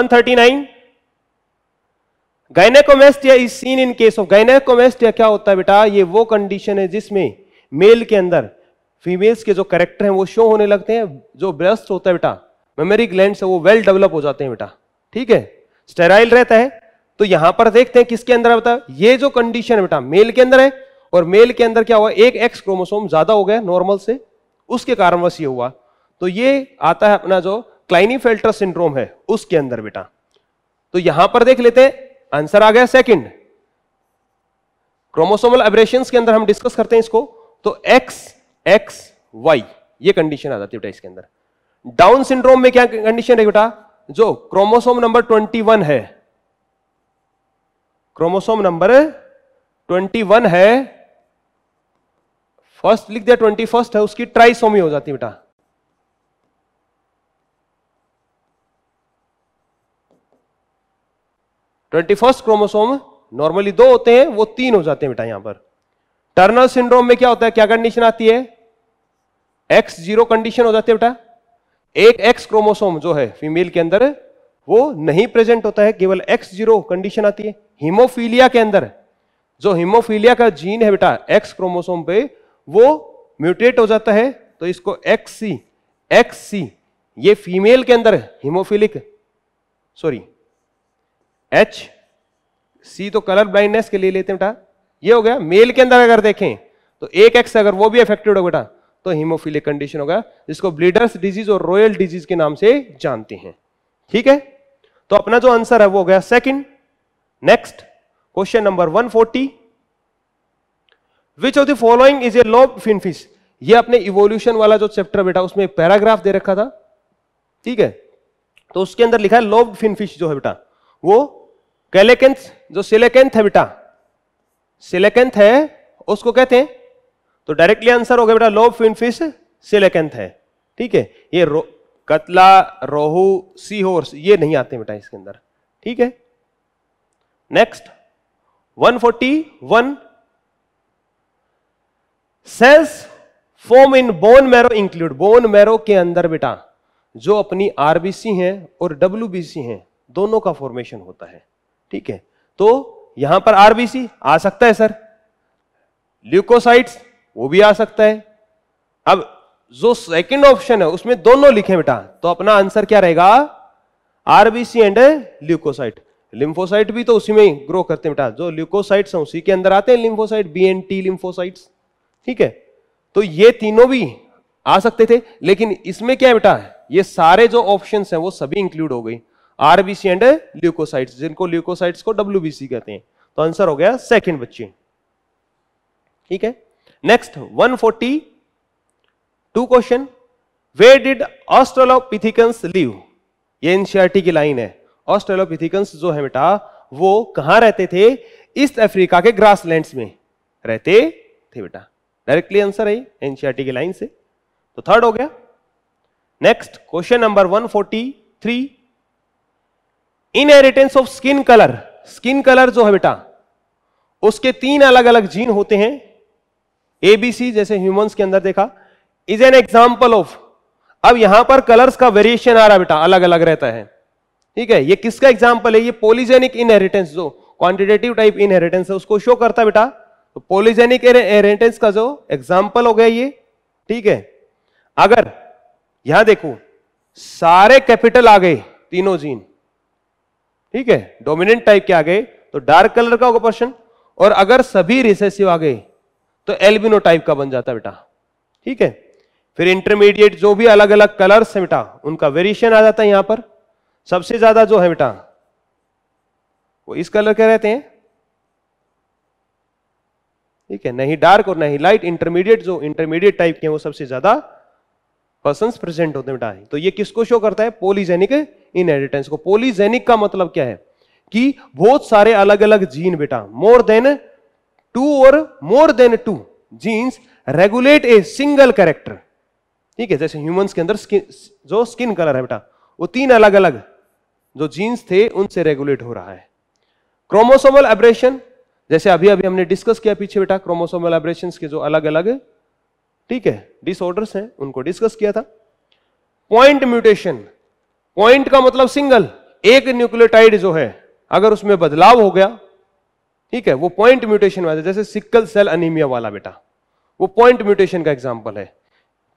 139 gynaecomastia is seen in case of gynaecomastia क्या होता है बेटा ये वो कंडीशन है जिसमें मेल के अंदर फीमेल्स के जो करेक्टर हैं वो शो होने लगते हैं जो ब्रेस्ट होता है बेटा मेमोरी ग्लैंड है वो वेल डेवलप हो जाते हैं बेटा ठीक है स्टेराइल रहता है तो यहां पर देखते हैं किसके अंदर होता है ये जो कंडीशन है बेटा मेल के अंदर है और मेल के अंदर क्या हुआ एक एक्स क्रोमोसोम ज्यादा हो गया नॉर्मल से उसके कारणवश ये हुआ तो ये आता है अपना जो क्लाइनी फिल्टर सिंड्रोम है उसके अंदर बेटा तो यहां पर देख लेते हैं आंसर आ गया सेकंड क्रोमोसोमल एब्रेशन के अंदर हम डिस्कस करते हैं इसको तो एक्स एक्स वाई ये कंडीशन आ जाती है बेटा इसके अंदर डाउन सिंड्रोम में क्या कंडीशन है बेटा जो क्रोमोसोम नंबर 21 है क्रोमोसोम नंबर 21 है फर्स्ट लिख दिया ट्वेंटी फर्स्ट है उसकी ट्राइसोमी हो जाती है बेटा ट्वेंटी फर्स्ट क्रोमोसोम नॉर्मली दो होते हैं वो तीन हो जाते हैं बेटा यहां पर टर्नल सिंड्रोम में क्या होता है क्या कंडीशन आती है एक्स जीरो कंडीशन हो जाती है बेटा एक एक्स क्रोमोसोम जो है फीमेल के अंदर वो नहीं प्रेजेंट होता है केवल एक्स जीरो कंडीशन आती है हिमोफीलिया के अंदर जो हिमोफीलिया का जीन है बेटा एक्स क्रोमोसोम पे वो म्यूटेट हो जाता है तो इसको एक्स सी एक्स सी ये फीमेल के अंदर हिमोफिलिक सॉरी एच सी तो कलर ब्लाइंडनेस के लिए लेते हैं बेटा ये हो गया मेल के अंदर अगर देखें तो एक एक्स अगर वो भी अफेक्टेड हो बेटा तो हीमोफिलिक कंडीशन होगा जिसको ब्लीडर्स डिजीज और रॉयल डिजीज के नाम से जानते हैं ठीक है तो अपना जो आंसर है वो हो गया second next question number 140 forty which of the following is a lobe finfish ये अपने इवोल्यूशन वाला जो चैप्टर बेटा उसमें पैराग्राफ दे रखा था ठीक है तो उसके अंदर लिखा है लोब फिनफिश जो है बेटा वो कैलेकेंथ जो सिलेकेंथ है बेटा सिलेकेंथ है उसको कहते हैं तो डायरेक्टली आंसर हो गया बेटा लोब फिन फिश सिलेकेंथ है ठीक है ये रो, कतला रोहू सी होर्स ये नहीं आते बेटा इसके अंदर ठीक है next 141 cells form in bone marrow include bone marrow के अंदर बेटा जो अपनी आरबीसी है और डब्ल्यूबीसी हैं दोनों का फॉर्मेशन होता है ठीक है तो यहां पर आरबीसी आ सकता है सर ल्यूकोसाइट्स वो भी आ सकता है अब जो सेकंड ऑप्शन है उसमें दोनों लिखे बेटा तो अपना आंसर क्या रहेगा आरबीसी एंड ल्यूकोसाइट लिम्फोसाइट भी तो उसी में ग्रो करते हैं बेटा जो ल्यूकोसाइट्स हैं उसी के अंदर आते हैं lymphocyte B and T lymphocytes ठीक है तो ये तीनों भी आ सकते थे लेकिन इसमें क्या है बेटा ये सारे जो ऑप्शंस हैं वो सभी इंक्लूड हो गई आरबीसी एंड ल्यूकोसाइट्स जिनको ल्यूकोसाइट्स को डब्ल्यूबीसी कहते हैं तो आंसर हो गया सेकंड बच्चे ठीक है next 140 two question where did australopithecines live ये एनसीआरटी की लाइन है ऑस्ट्रोलोपिथिकंस जो है बेटा वो कहां रहते थे ईस्ट अफ्रीका के ग्रासलैंड्स में रहते थे बेटा डायरेक्टली आंसर है एनसीआरटी की लाइन से तो थर्ड हो गया next question number 143 inheritance of skin colour skin colour जो है बेटा उसके तीन अलग अलग जीन होते हैं एबीसी जैसे ह्यूमंस के अंदर देखा इज एन एग्जाम्पल ऑफ अब यहां पर कलर्स का वेरिएशन आ रहा बेटा अलग अलग रहता है ठीक है ये किसका एग्जाम्पल है ये पोलिजेनिक इनहेरिटेंस जो क्वांटिटेटिव टाइप इनहेरिटेंस है उसको शो करता बेटा तो पोलिजेनिक इनहेरिटेंस का जो एग्जाम्पल हो गया ये ठीक है अगर यहां देखो सारे कैपिटल आ गए तीनों जीन ठीक है डोमिनेंट टाइप के तो आ गए तो डार्क कलर का होगा पर्सन और अगर सभी रिसेसिव आ गए तो एल्बिनो टाइप का बन जाता बेटा ठीक है फिर इंटरमीडिएट जो भी अलग अलग कलर्स है बेटा उनका वेरिएशन आ जाता है यहां पर सबसे ज्यादा जो है बेटा वो इस कलर के रहते हैं ठीक है नहीं डार्क और नहीं लाइट इंटरमीडिएट जो इंटरमीडिएट टाइप के हैं वो सबसे ज्यादा पर्सन प्रेजेंट होते हैं बेटा तो ये किसको शो करता है पोलिजेनिक इनहेरिटेंस को पोलीजेनिक का मतलब क्या है कि बहुत सारे अलग अलग जीन बेटा मोर देन टू और more than two genes regulate a single character ठीक है जैसे ह्यूमंस के अंदर स्किन जो स्किन कलर है बेटा वो तीन अलग अलग जो जीन्स थे उनसे रेगुलेट हो रहा है क्रोमोसोमल एब्रेशन जैसे अभी अभी हमने डिस्कस किया पीछे बेटा क्रोमोसोमल एब्रेशन के जो अलग अलग ठीक है डिसऑर्डर्स हैं उनको डिस्कस किया था पॉइंट म्यूटेशन पॉइंट का मतलब सिंगल एक न्यूक्लियोटाइड जो है अगर उसमें बदलाव हो गया ठीक है वो पॉइंट म्यूटेशन वाला जैसे सिक्कल सेल अनिमिया वाला बेटा वो पॉइंट म्यूटेशन का एग्जाम्पल है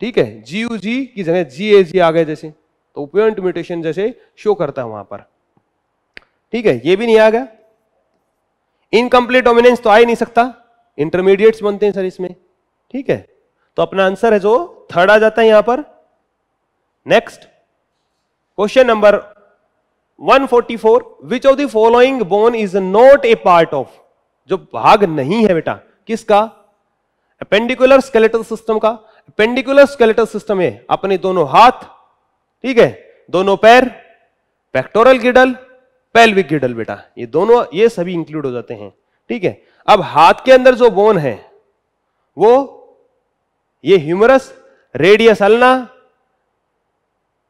ठीक है जीयूजी की जगह जीएजी आ गए जैसे तो पॉइंट म्यूटेशन जैसे शो करता है वहां पर ठीक है ये भी नहीं आ गया इनकम्प्लीट डोमिनेंस तो आ ही नहीं सकता इंटरमीडिएट्स बनते हैं सर इसमें ठीक है तो अपना आंसर है जो थर्ड आ जाता है यहां पर next question number 144 four which of following bone is not a part of जो भाग नहीं है बेटा किसका अपेंडिकुलर स्केलेटल सिस्टम का अपेंडिकुलर स्केलेटल सिस्टम है अपने दोनों हाथ ठीक है दोनों पैर पेक्टोरल गिडल पेल्विक गिडल बेटा ये दोनों ये सभी इंक्लूड हो जाते हैं ठीक है अब हाथ के अंदर जो बोन है वो ये humerus radius ulna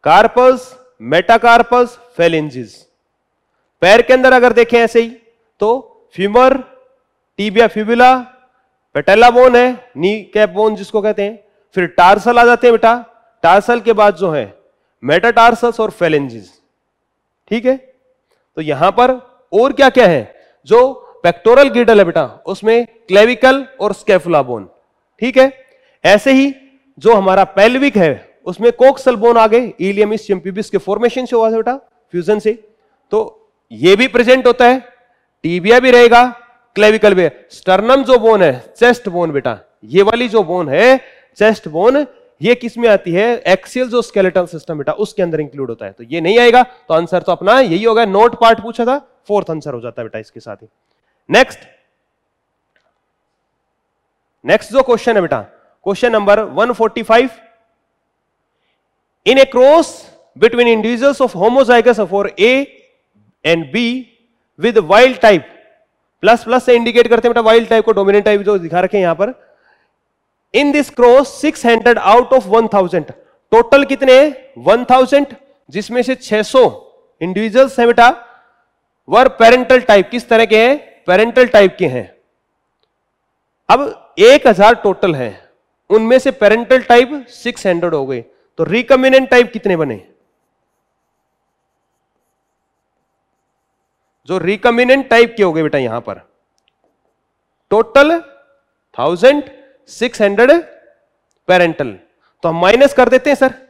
carpus metacarpus phalanges पैर के अंदर अगर देखें ऐसे ही तो femur tibia fibula patella bone है नी कैप बोन जिसको कहते हैं फिर टार्सल आ जाते हैं बेटा टार्सल के बाद जो है मेटाटार्सस और फेलेंजिस ठीक है तो यहां पर और क्या क्या है जो पेक्टोरल गिडल है बेटा उसमें क्लेविकल और स्केफुला बोन ठीक है ऐसे ही जो हमारा पेल्विक है उसमें कोक्सलबोन आ गए ईलियम इस चम्पीबिस के फॉर्मेशन से हुआ था बेटा फ्यूजन से तो ये भी प्रेजेंट होता है टीबिया भी रहेगा क्लेविकल भी स्टर्नम जो बोन है चेस्ट बोन बेटा ये वाली जो बोन है चेस्ट बोन ये किस में आती है एक्सियल जो स्केलेटल सिस्टम बेटा उसके अंदर इंक्लूड होता है तो ये नहीं आएगा तो आंसर तो अपना यही होगा नोट पार्ट पूछा था फोर्थ आंसर हो जाता है बेटा इसके साथ ही नेक्स्ट नेक्स्ट जो क्वेश्चन है बेटा question number 145 In a cross between individuals of homozygous for A and B with wild type plus plus से इंडिकेट करते हैं बेटा वाइल्ड टाइप को डोमिनेंट टाइप जो दिखा रखे हैं यहां पर in this cross hundred out of 1000 total कितने 1000 जिसमें से 600 इंडिविजुअल्स हैं बेटा वर पेरेंटल टाइप किस तरह के हैं पेरेंटल टाइप के हैं अब 1000 टोटल हैं उनमें से पेरेंटल टाइप 600 हो गए तो रिकम्बिनेंट टाइप कितने बने जो रिकम्बिनेंट टाइप के हो गए बेटा यहां पर total thousand six hundred parental तो हम माइनस कर देते हैं सर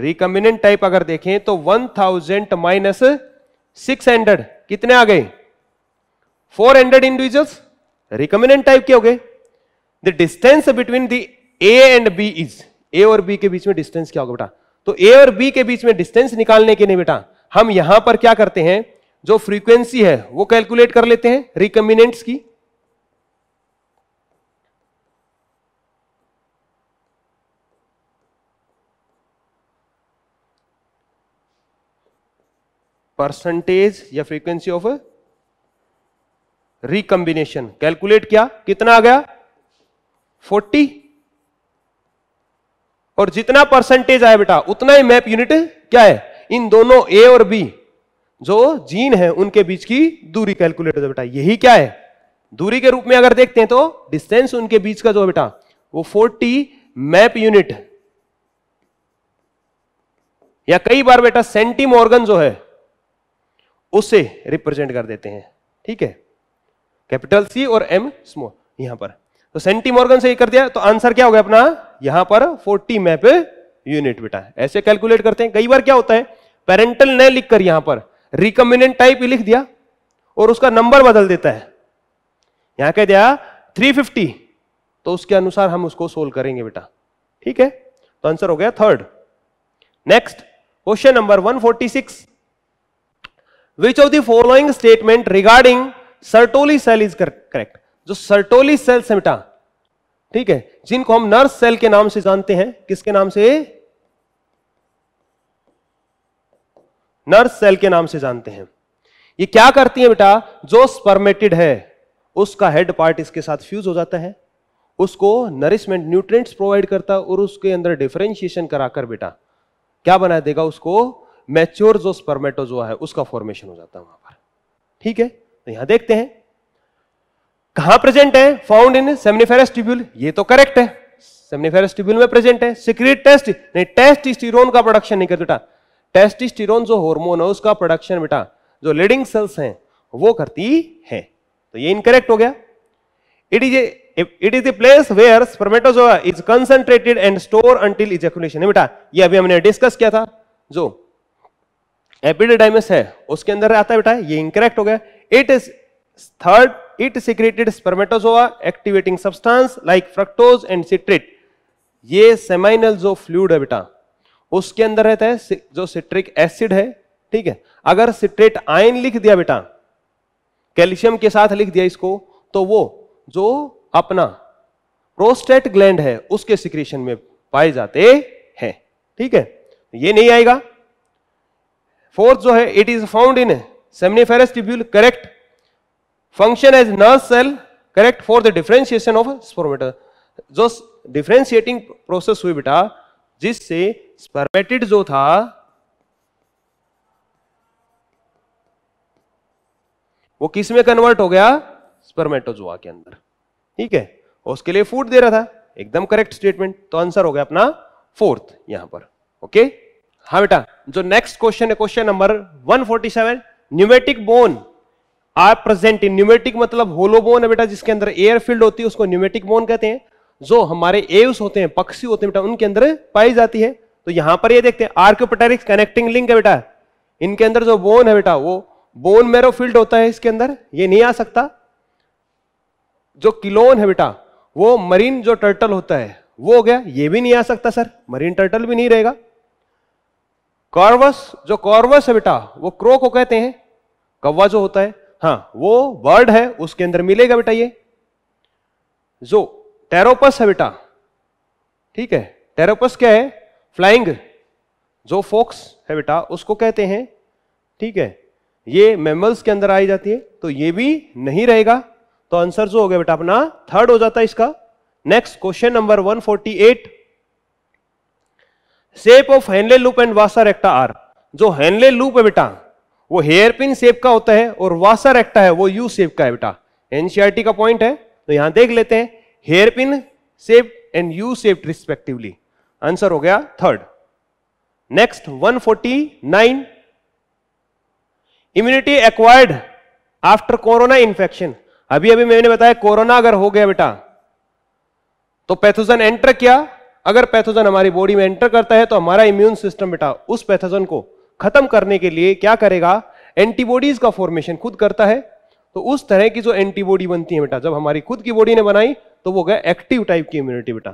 रिकमेंट टाइप अगर देखें तो one thousand minus six hundred कितने आ गए four hundred individuals recombinant type के हो गए the distance between the A and B is A और बी के बीच में डिस्टेंस क्या होगा बेटा तो ए और बी के बीच में डिस्टेंस निकालने के लिए बेटा हम यहां पर क्या करते हैं जो फ्रीक्वेंसी है वो कैलकुलेट कर लेते हैं रिकम्बिनेंट्स की परसेंटेज या फ्रीक्वेंसी ऑफ रिकम्बिनेशन कैलकुलेट किया कितना आ गया फोर्टी और जितना परसेंटेज आया बेटा उतना ही मैप यूनिट क्या है इन दोनों ए और बी जो जीन है उनके बीच की दूरी कैलकुलेट बेटा यही क्या है दूरी के रूप में अगर देखते हैं तो डिस्टेंस उनके बीच का जो बेटा वो फोर्टी मैप यूनिट या कई बार बेटा सेंटी ऑर्गन जो है उसे रिप्रेजेंट कर देते हैं ठीक है कैपिटल सी और एम स्मॉल यहां पर तो सेंटी मॉर्गन से कर दिया तो आंसर क्या हो गया अपना यहां पर फोर्टी मैप यूनिट बेटा ऐसे कैलकुलेट करते हैं कई बार क्या होता है पेरेंटल ने लिखकर यहां पर रिकमेंडेंट टाइप लिख दिया और उसका नंबर बदल देता है यहां कह दिया 350 तो उसके अनुसार हम उसको सोल्व करेंगे बेटा ठीक है तो आंसर हो गया third next question number 146 which of the following statement regarding Sertoli cell is correct जो सर्टोली सेल्स है बेटा ठीक है जिनको हम नर्स सेल के नाम से जानते हैं किसके नाम से नर्स सेल के नाम से जानते हैं ये क्या करती है बेटा जो स्पर्मेटिड है उसका हेड पार्ट इसके साथ फ्यूज हो जाता है उसको नरिशमेंट न्यूट्रिएंट्स प्रोवाइड करता है और उसके अंदर डिफरेंशिएशन कराकर बेटा क्या बना देगा उसको मैच्योर जो स्पर्मेटोजोआ है उसका फॉर्मेशन हो जाता है वहां पर ठीक है तो यहां देखते हैं कहां प्रेजेंट है फाउंड इन सेमनिफेरस ट्यूब्यूल ये तो करेक्ट है सेमनिफेरस ट्यूब्यूल में प्रेजेंट है सिक्रेट टेस्ट नहीं टेस्ट स्टीरोन का प्रोडक्शन नहीं करते बेटा टेस्ट स्टीरोन जो हार्मोन है उसका प्रोडक्शन बेटा जो लीडिंग सेल्स हैं वो करती है तो ये इनकरेक्ट हो गया it is it is the place where spermatozoa is concentrated and store until ejaculation बेटा ये अभी हमने डिस्कस किया था जो एपिडेडाइमस है उसके अंदर आता है बेटा ये इनकरेक्ट हो गया it is third it secreted spermatozoa activating substance like fructose and citrate ये सेमाइनल जो फ्लूड है बेटा उसके अंदर रहता है जो सिट्रिक एसिड है ठीक है अगर सिट्रेट आयन लिख दिया बेटा कैल्शियम के साथ लिख दिया इसको तो वो जो अपना प्रोस्टेट ग्लैंड है उसके सिक्रेशन में पाए जाते हैं ठीक है ये नहीं आएगा फोर्थ जो है it is found in seminiferous tubule correct function as न cell correct for the differentiation of spermata जो डिफ्रेंशिएटिंग प्रोसेस हुई बेटा जिससे स्पर्मेटिड जो था वो किस में कन्वर्ट हो गया स्पर्मेटोजोआ के अंदर ठीक है उसके लिए फूड दे रहा था एकदम करेक्ट स्टेटमेंट तो आंसर हो गया अपना फोर्थ यहां पर ओके हाँ बेटा जो नेक्स्ट क्वेश्चन है question number 147 pneumatic bone are present in pneumatic मतलब होलो बोन है बेटा जिसके अंदर एयर फील्ड होती है उसको न्यूमेटिक बोन कहते हैं जो हमारे एव्स होते हैं पक्षी होते हैं बेटा उनके अंदर पाई जाती है तो यहां पर ये देखते हैं आर्कोपेटेरिक्स कनेक्टिंग लिंक है बेटा इनके अंदर जो बोन है बेटा वो बोन मेरो फील्ड होता है इसके अंदर ये नहीं आ सकता जो किलोन है बेटा वो मरीन जो टर्टल होता है वो हो गया ये भी नहीं आ सकता सर मरीन टर्टल भी नहीं रहेगा कॉर्वस जो कॉर्वस है बेटा वो क्रो को कहते हैं कौवा जो होता है हाँ वो वर्ड है उसके अंदर मिलेगा बेटा ये जो टेरोपस है बेटा ठीक है टेरोपस क्या है फ्लाइंग जो फोक्स है बेटा उसको कहते हैं ठीक है ये मेमल्स के अंदर आई जाती है तो ये भी नहीं रहेगा तो आंसर जो हो गया बेटा अपना थर्ड हो जाता है इसका next question number 148 shape of Henle loop and vasa recta are जो हेनले लूप है बेटा वो हेयर पिन सेप का होता है और वासर रेक्टा है वो यू सेप का है बेटा एनसीआरटी e का पॉइंट है तो यहां देख लेते हैं hairpin shape and U shape respectively answer हो गया third next 149 immunity acquired after corona infection अभी अभी मैंने बताया कोरोना अगर हो गया बेटा तो पैथोजन एंटर किया अगर पैथोजन हमारी बॉडी में एंटर करता है तो हमारा इम्यून सिस्टम बेटा उस पैथोजन को खत्म करने के लिए क्या करेगा एंटीबॉडीज का फॉर्मेशन खुद करता है तो उस तरह की जो एंटीबॉडी बनती है बेटा जब हमारी खुद की बॉडी ने बनाई तो वो गया एक्टिव टाइप की इम्यूनिटी बेटा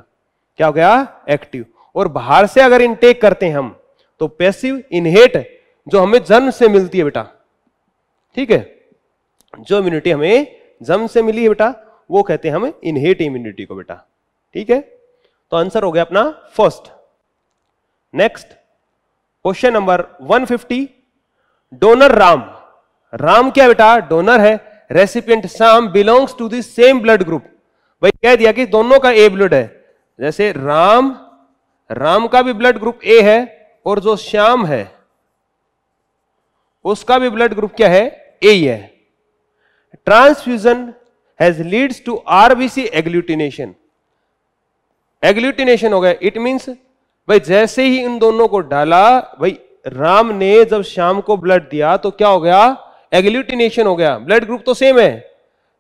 क्या हो गया एक्टिव और बाहर से अगर इनटेक करते हैं हम तो पैसिव इनहेट जो हमें जन्म से मिलती है बेटा ठीक है जो इम्यूनिटी हमें जन्म से मिली है बेटा वो कहते हैं हम इनहेट इम्यूनिटी को बेटा ठीक है तो आंसर हो गया अपना first next question number 150 donor राम राम क्या बेटा डोनर है recipient same belongs to the same blood group भाई कह दिया कि दोनों का ए ब्लड है जैसे राम राम का भी ब्लड ग्रुप ए है और जो श्याम है उसका भी ब्लड ग्रुप क्या है ए ही है transfusion has leads to RBC agglutination agglutination हो गया इट मींस भाई जैसे ही इन दोनों को डाला भाई राम ने जब श्याम को ब्लड दिया तो क्या हो गया एग्लूटिनेशन हो गया ब्लड ग्रुप तो सेम है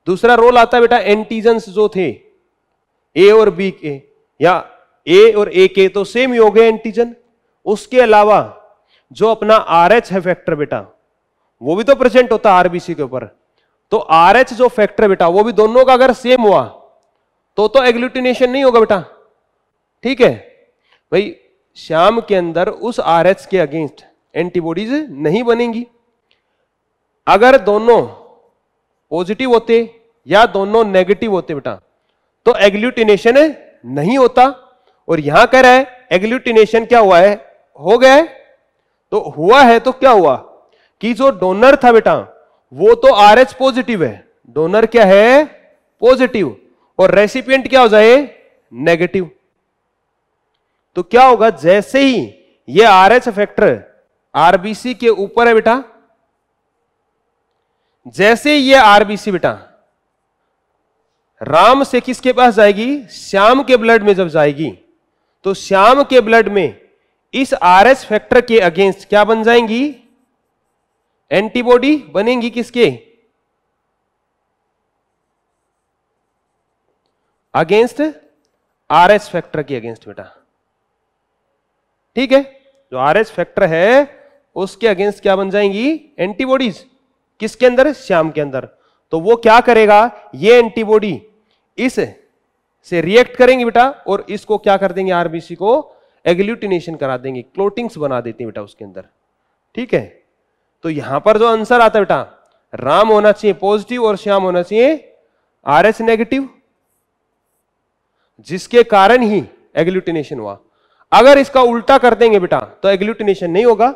दूसरा रोल आता है बेटा एंटीजन जो थे ए और बी के या ए और ए के तो सेम ही हो गए एंटीजन उसके अलावा जो अपना आर एच है फैक्टर बेटा वो भी तो प्रेजेंट होता है आरबीसी के ऊपर तो आर एच जो फैक्टर बेटा वो भी दोनों का अगर सेम हुआ तो तो एग्लूटिनेशन नहीं होगा बेटा ठीक है भाई शाम के अंदर उस आर के अगेंस्ट एंटीबॉडीज नहीं बनेंगी अगर दोनों पॉजिटिव होते या दोनों नेगेटिव होते बेटा तो एग्ल्यूटिनेशन नहीं होता और यहां कह रहा है एग्ल्यूटिनेशन क्या हुआ है हो गया है तो हुआ है तो क्या हुआ कि जो डोनर था बेटा वो तो आर पॉजिटिव है डोनर क्या है पॉजिटिव और रेसिपियंट क्या हो जाए नेगेटिव तो क्या होगा जैसे ही ये आर एच फैक्टर आरबीसी के ऊपर है बेटा जैसे ही ये आरबीसी बेटा राम से किसके पास जाएगी श्याम के ब्लड में जब जाएगी तो श्याम के ब्लड में इस आर एच फैक्टर के अगेंस्ट क्या बन जाएंगी एंटीबॉडी बनेंगी किसके अगेंस्ट आर एच फैक्टर के अगेंस्ट बेटा ठीक है जो आर फैक्टर है उसके अगेंस्ट क्या बन जाएंगी एंटीबॉडीज किसके अंदर श्याम के अंदर तो वो क्या करेगा ये एंटीबॉडी इस से रिएक्ट करेंगे बेटा और इसको क्या कर देंगे आरबीसी को एग्लूटिनेशन करा देंगे क्लोटिंग्स बना देते हैं बेटा उसके अंदर ठीक है तो यहां पर जो आंसर आता है बेटा राम होना चाहिए पॉजिटिव और श्याम होना चाहिए आर एस नेगेटिव जिसके कारण ही एग्ल्यूटिनेशन हुआ अगर इसका उल्टा कर देंगे बेटा तो एग्लूटिनेशन नहीं होगा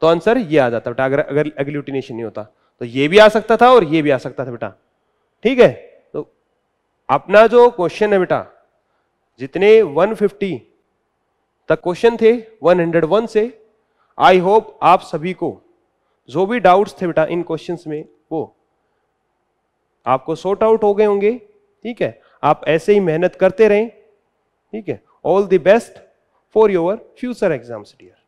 तो आंसर ये आ जाता बेटा अगर अगर एग्लूटिनेशन नहीं होता तो ये भी आ सकता था और ये भी आ सकता था बेटा ठीक है तो अपना जो क्वेश्चन है बेटा जितने 150 तक क्वेश्चन थे 101 से आई होप आप सभी को जो भी डाउट्स थे बेटा इन क्वेश्चंस में वो आपको सॉर्ट आउट हो गए होंगे ठीक है आप ऐसे ही मेहनत करते रहें ठीक है All the best for your future exams dear.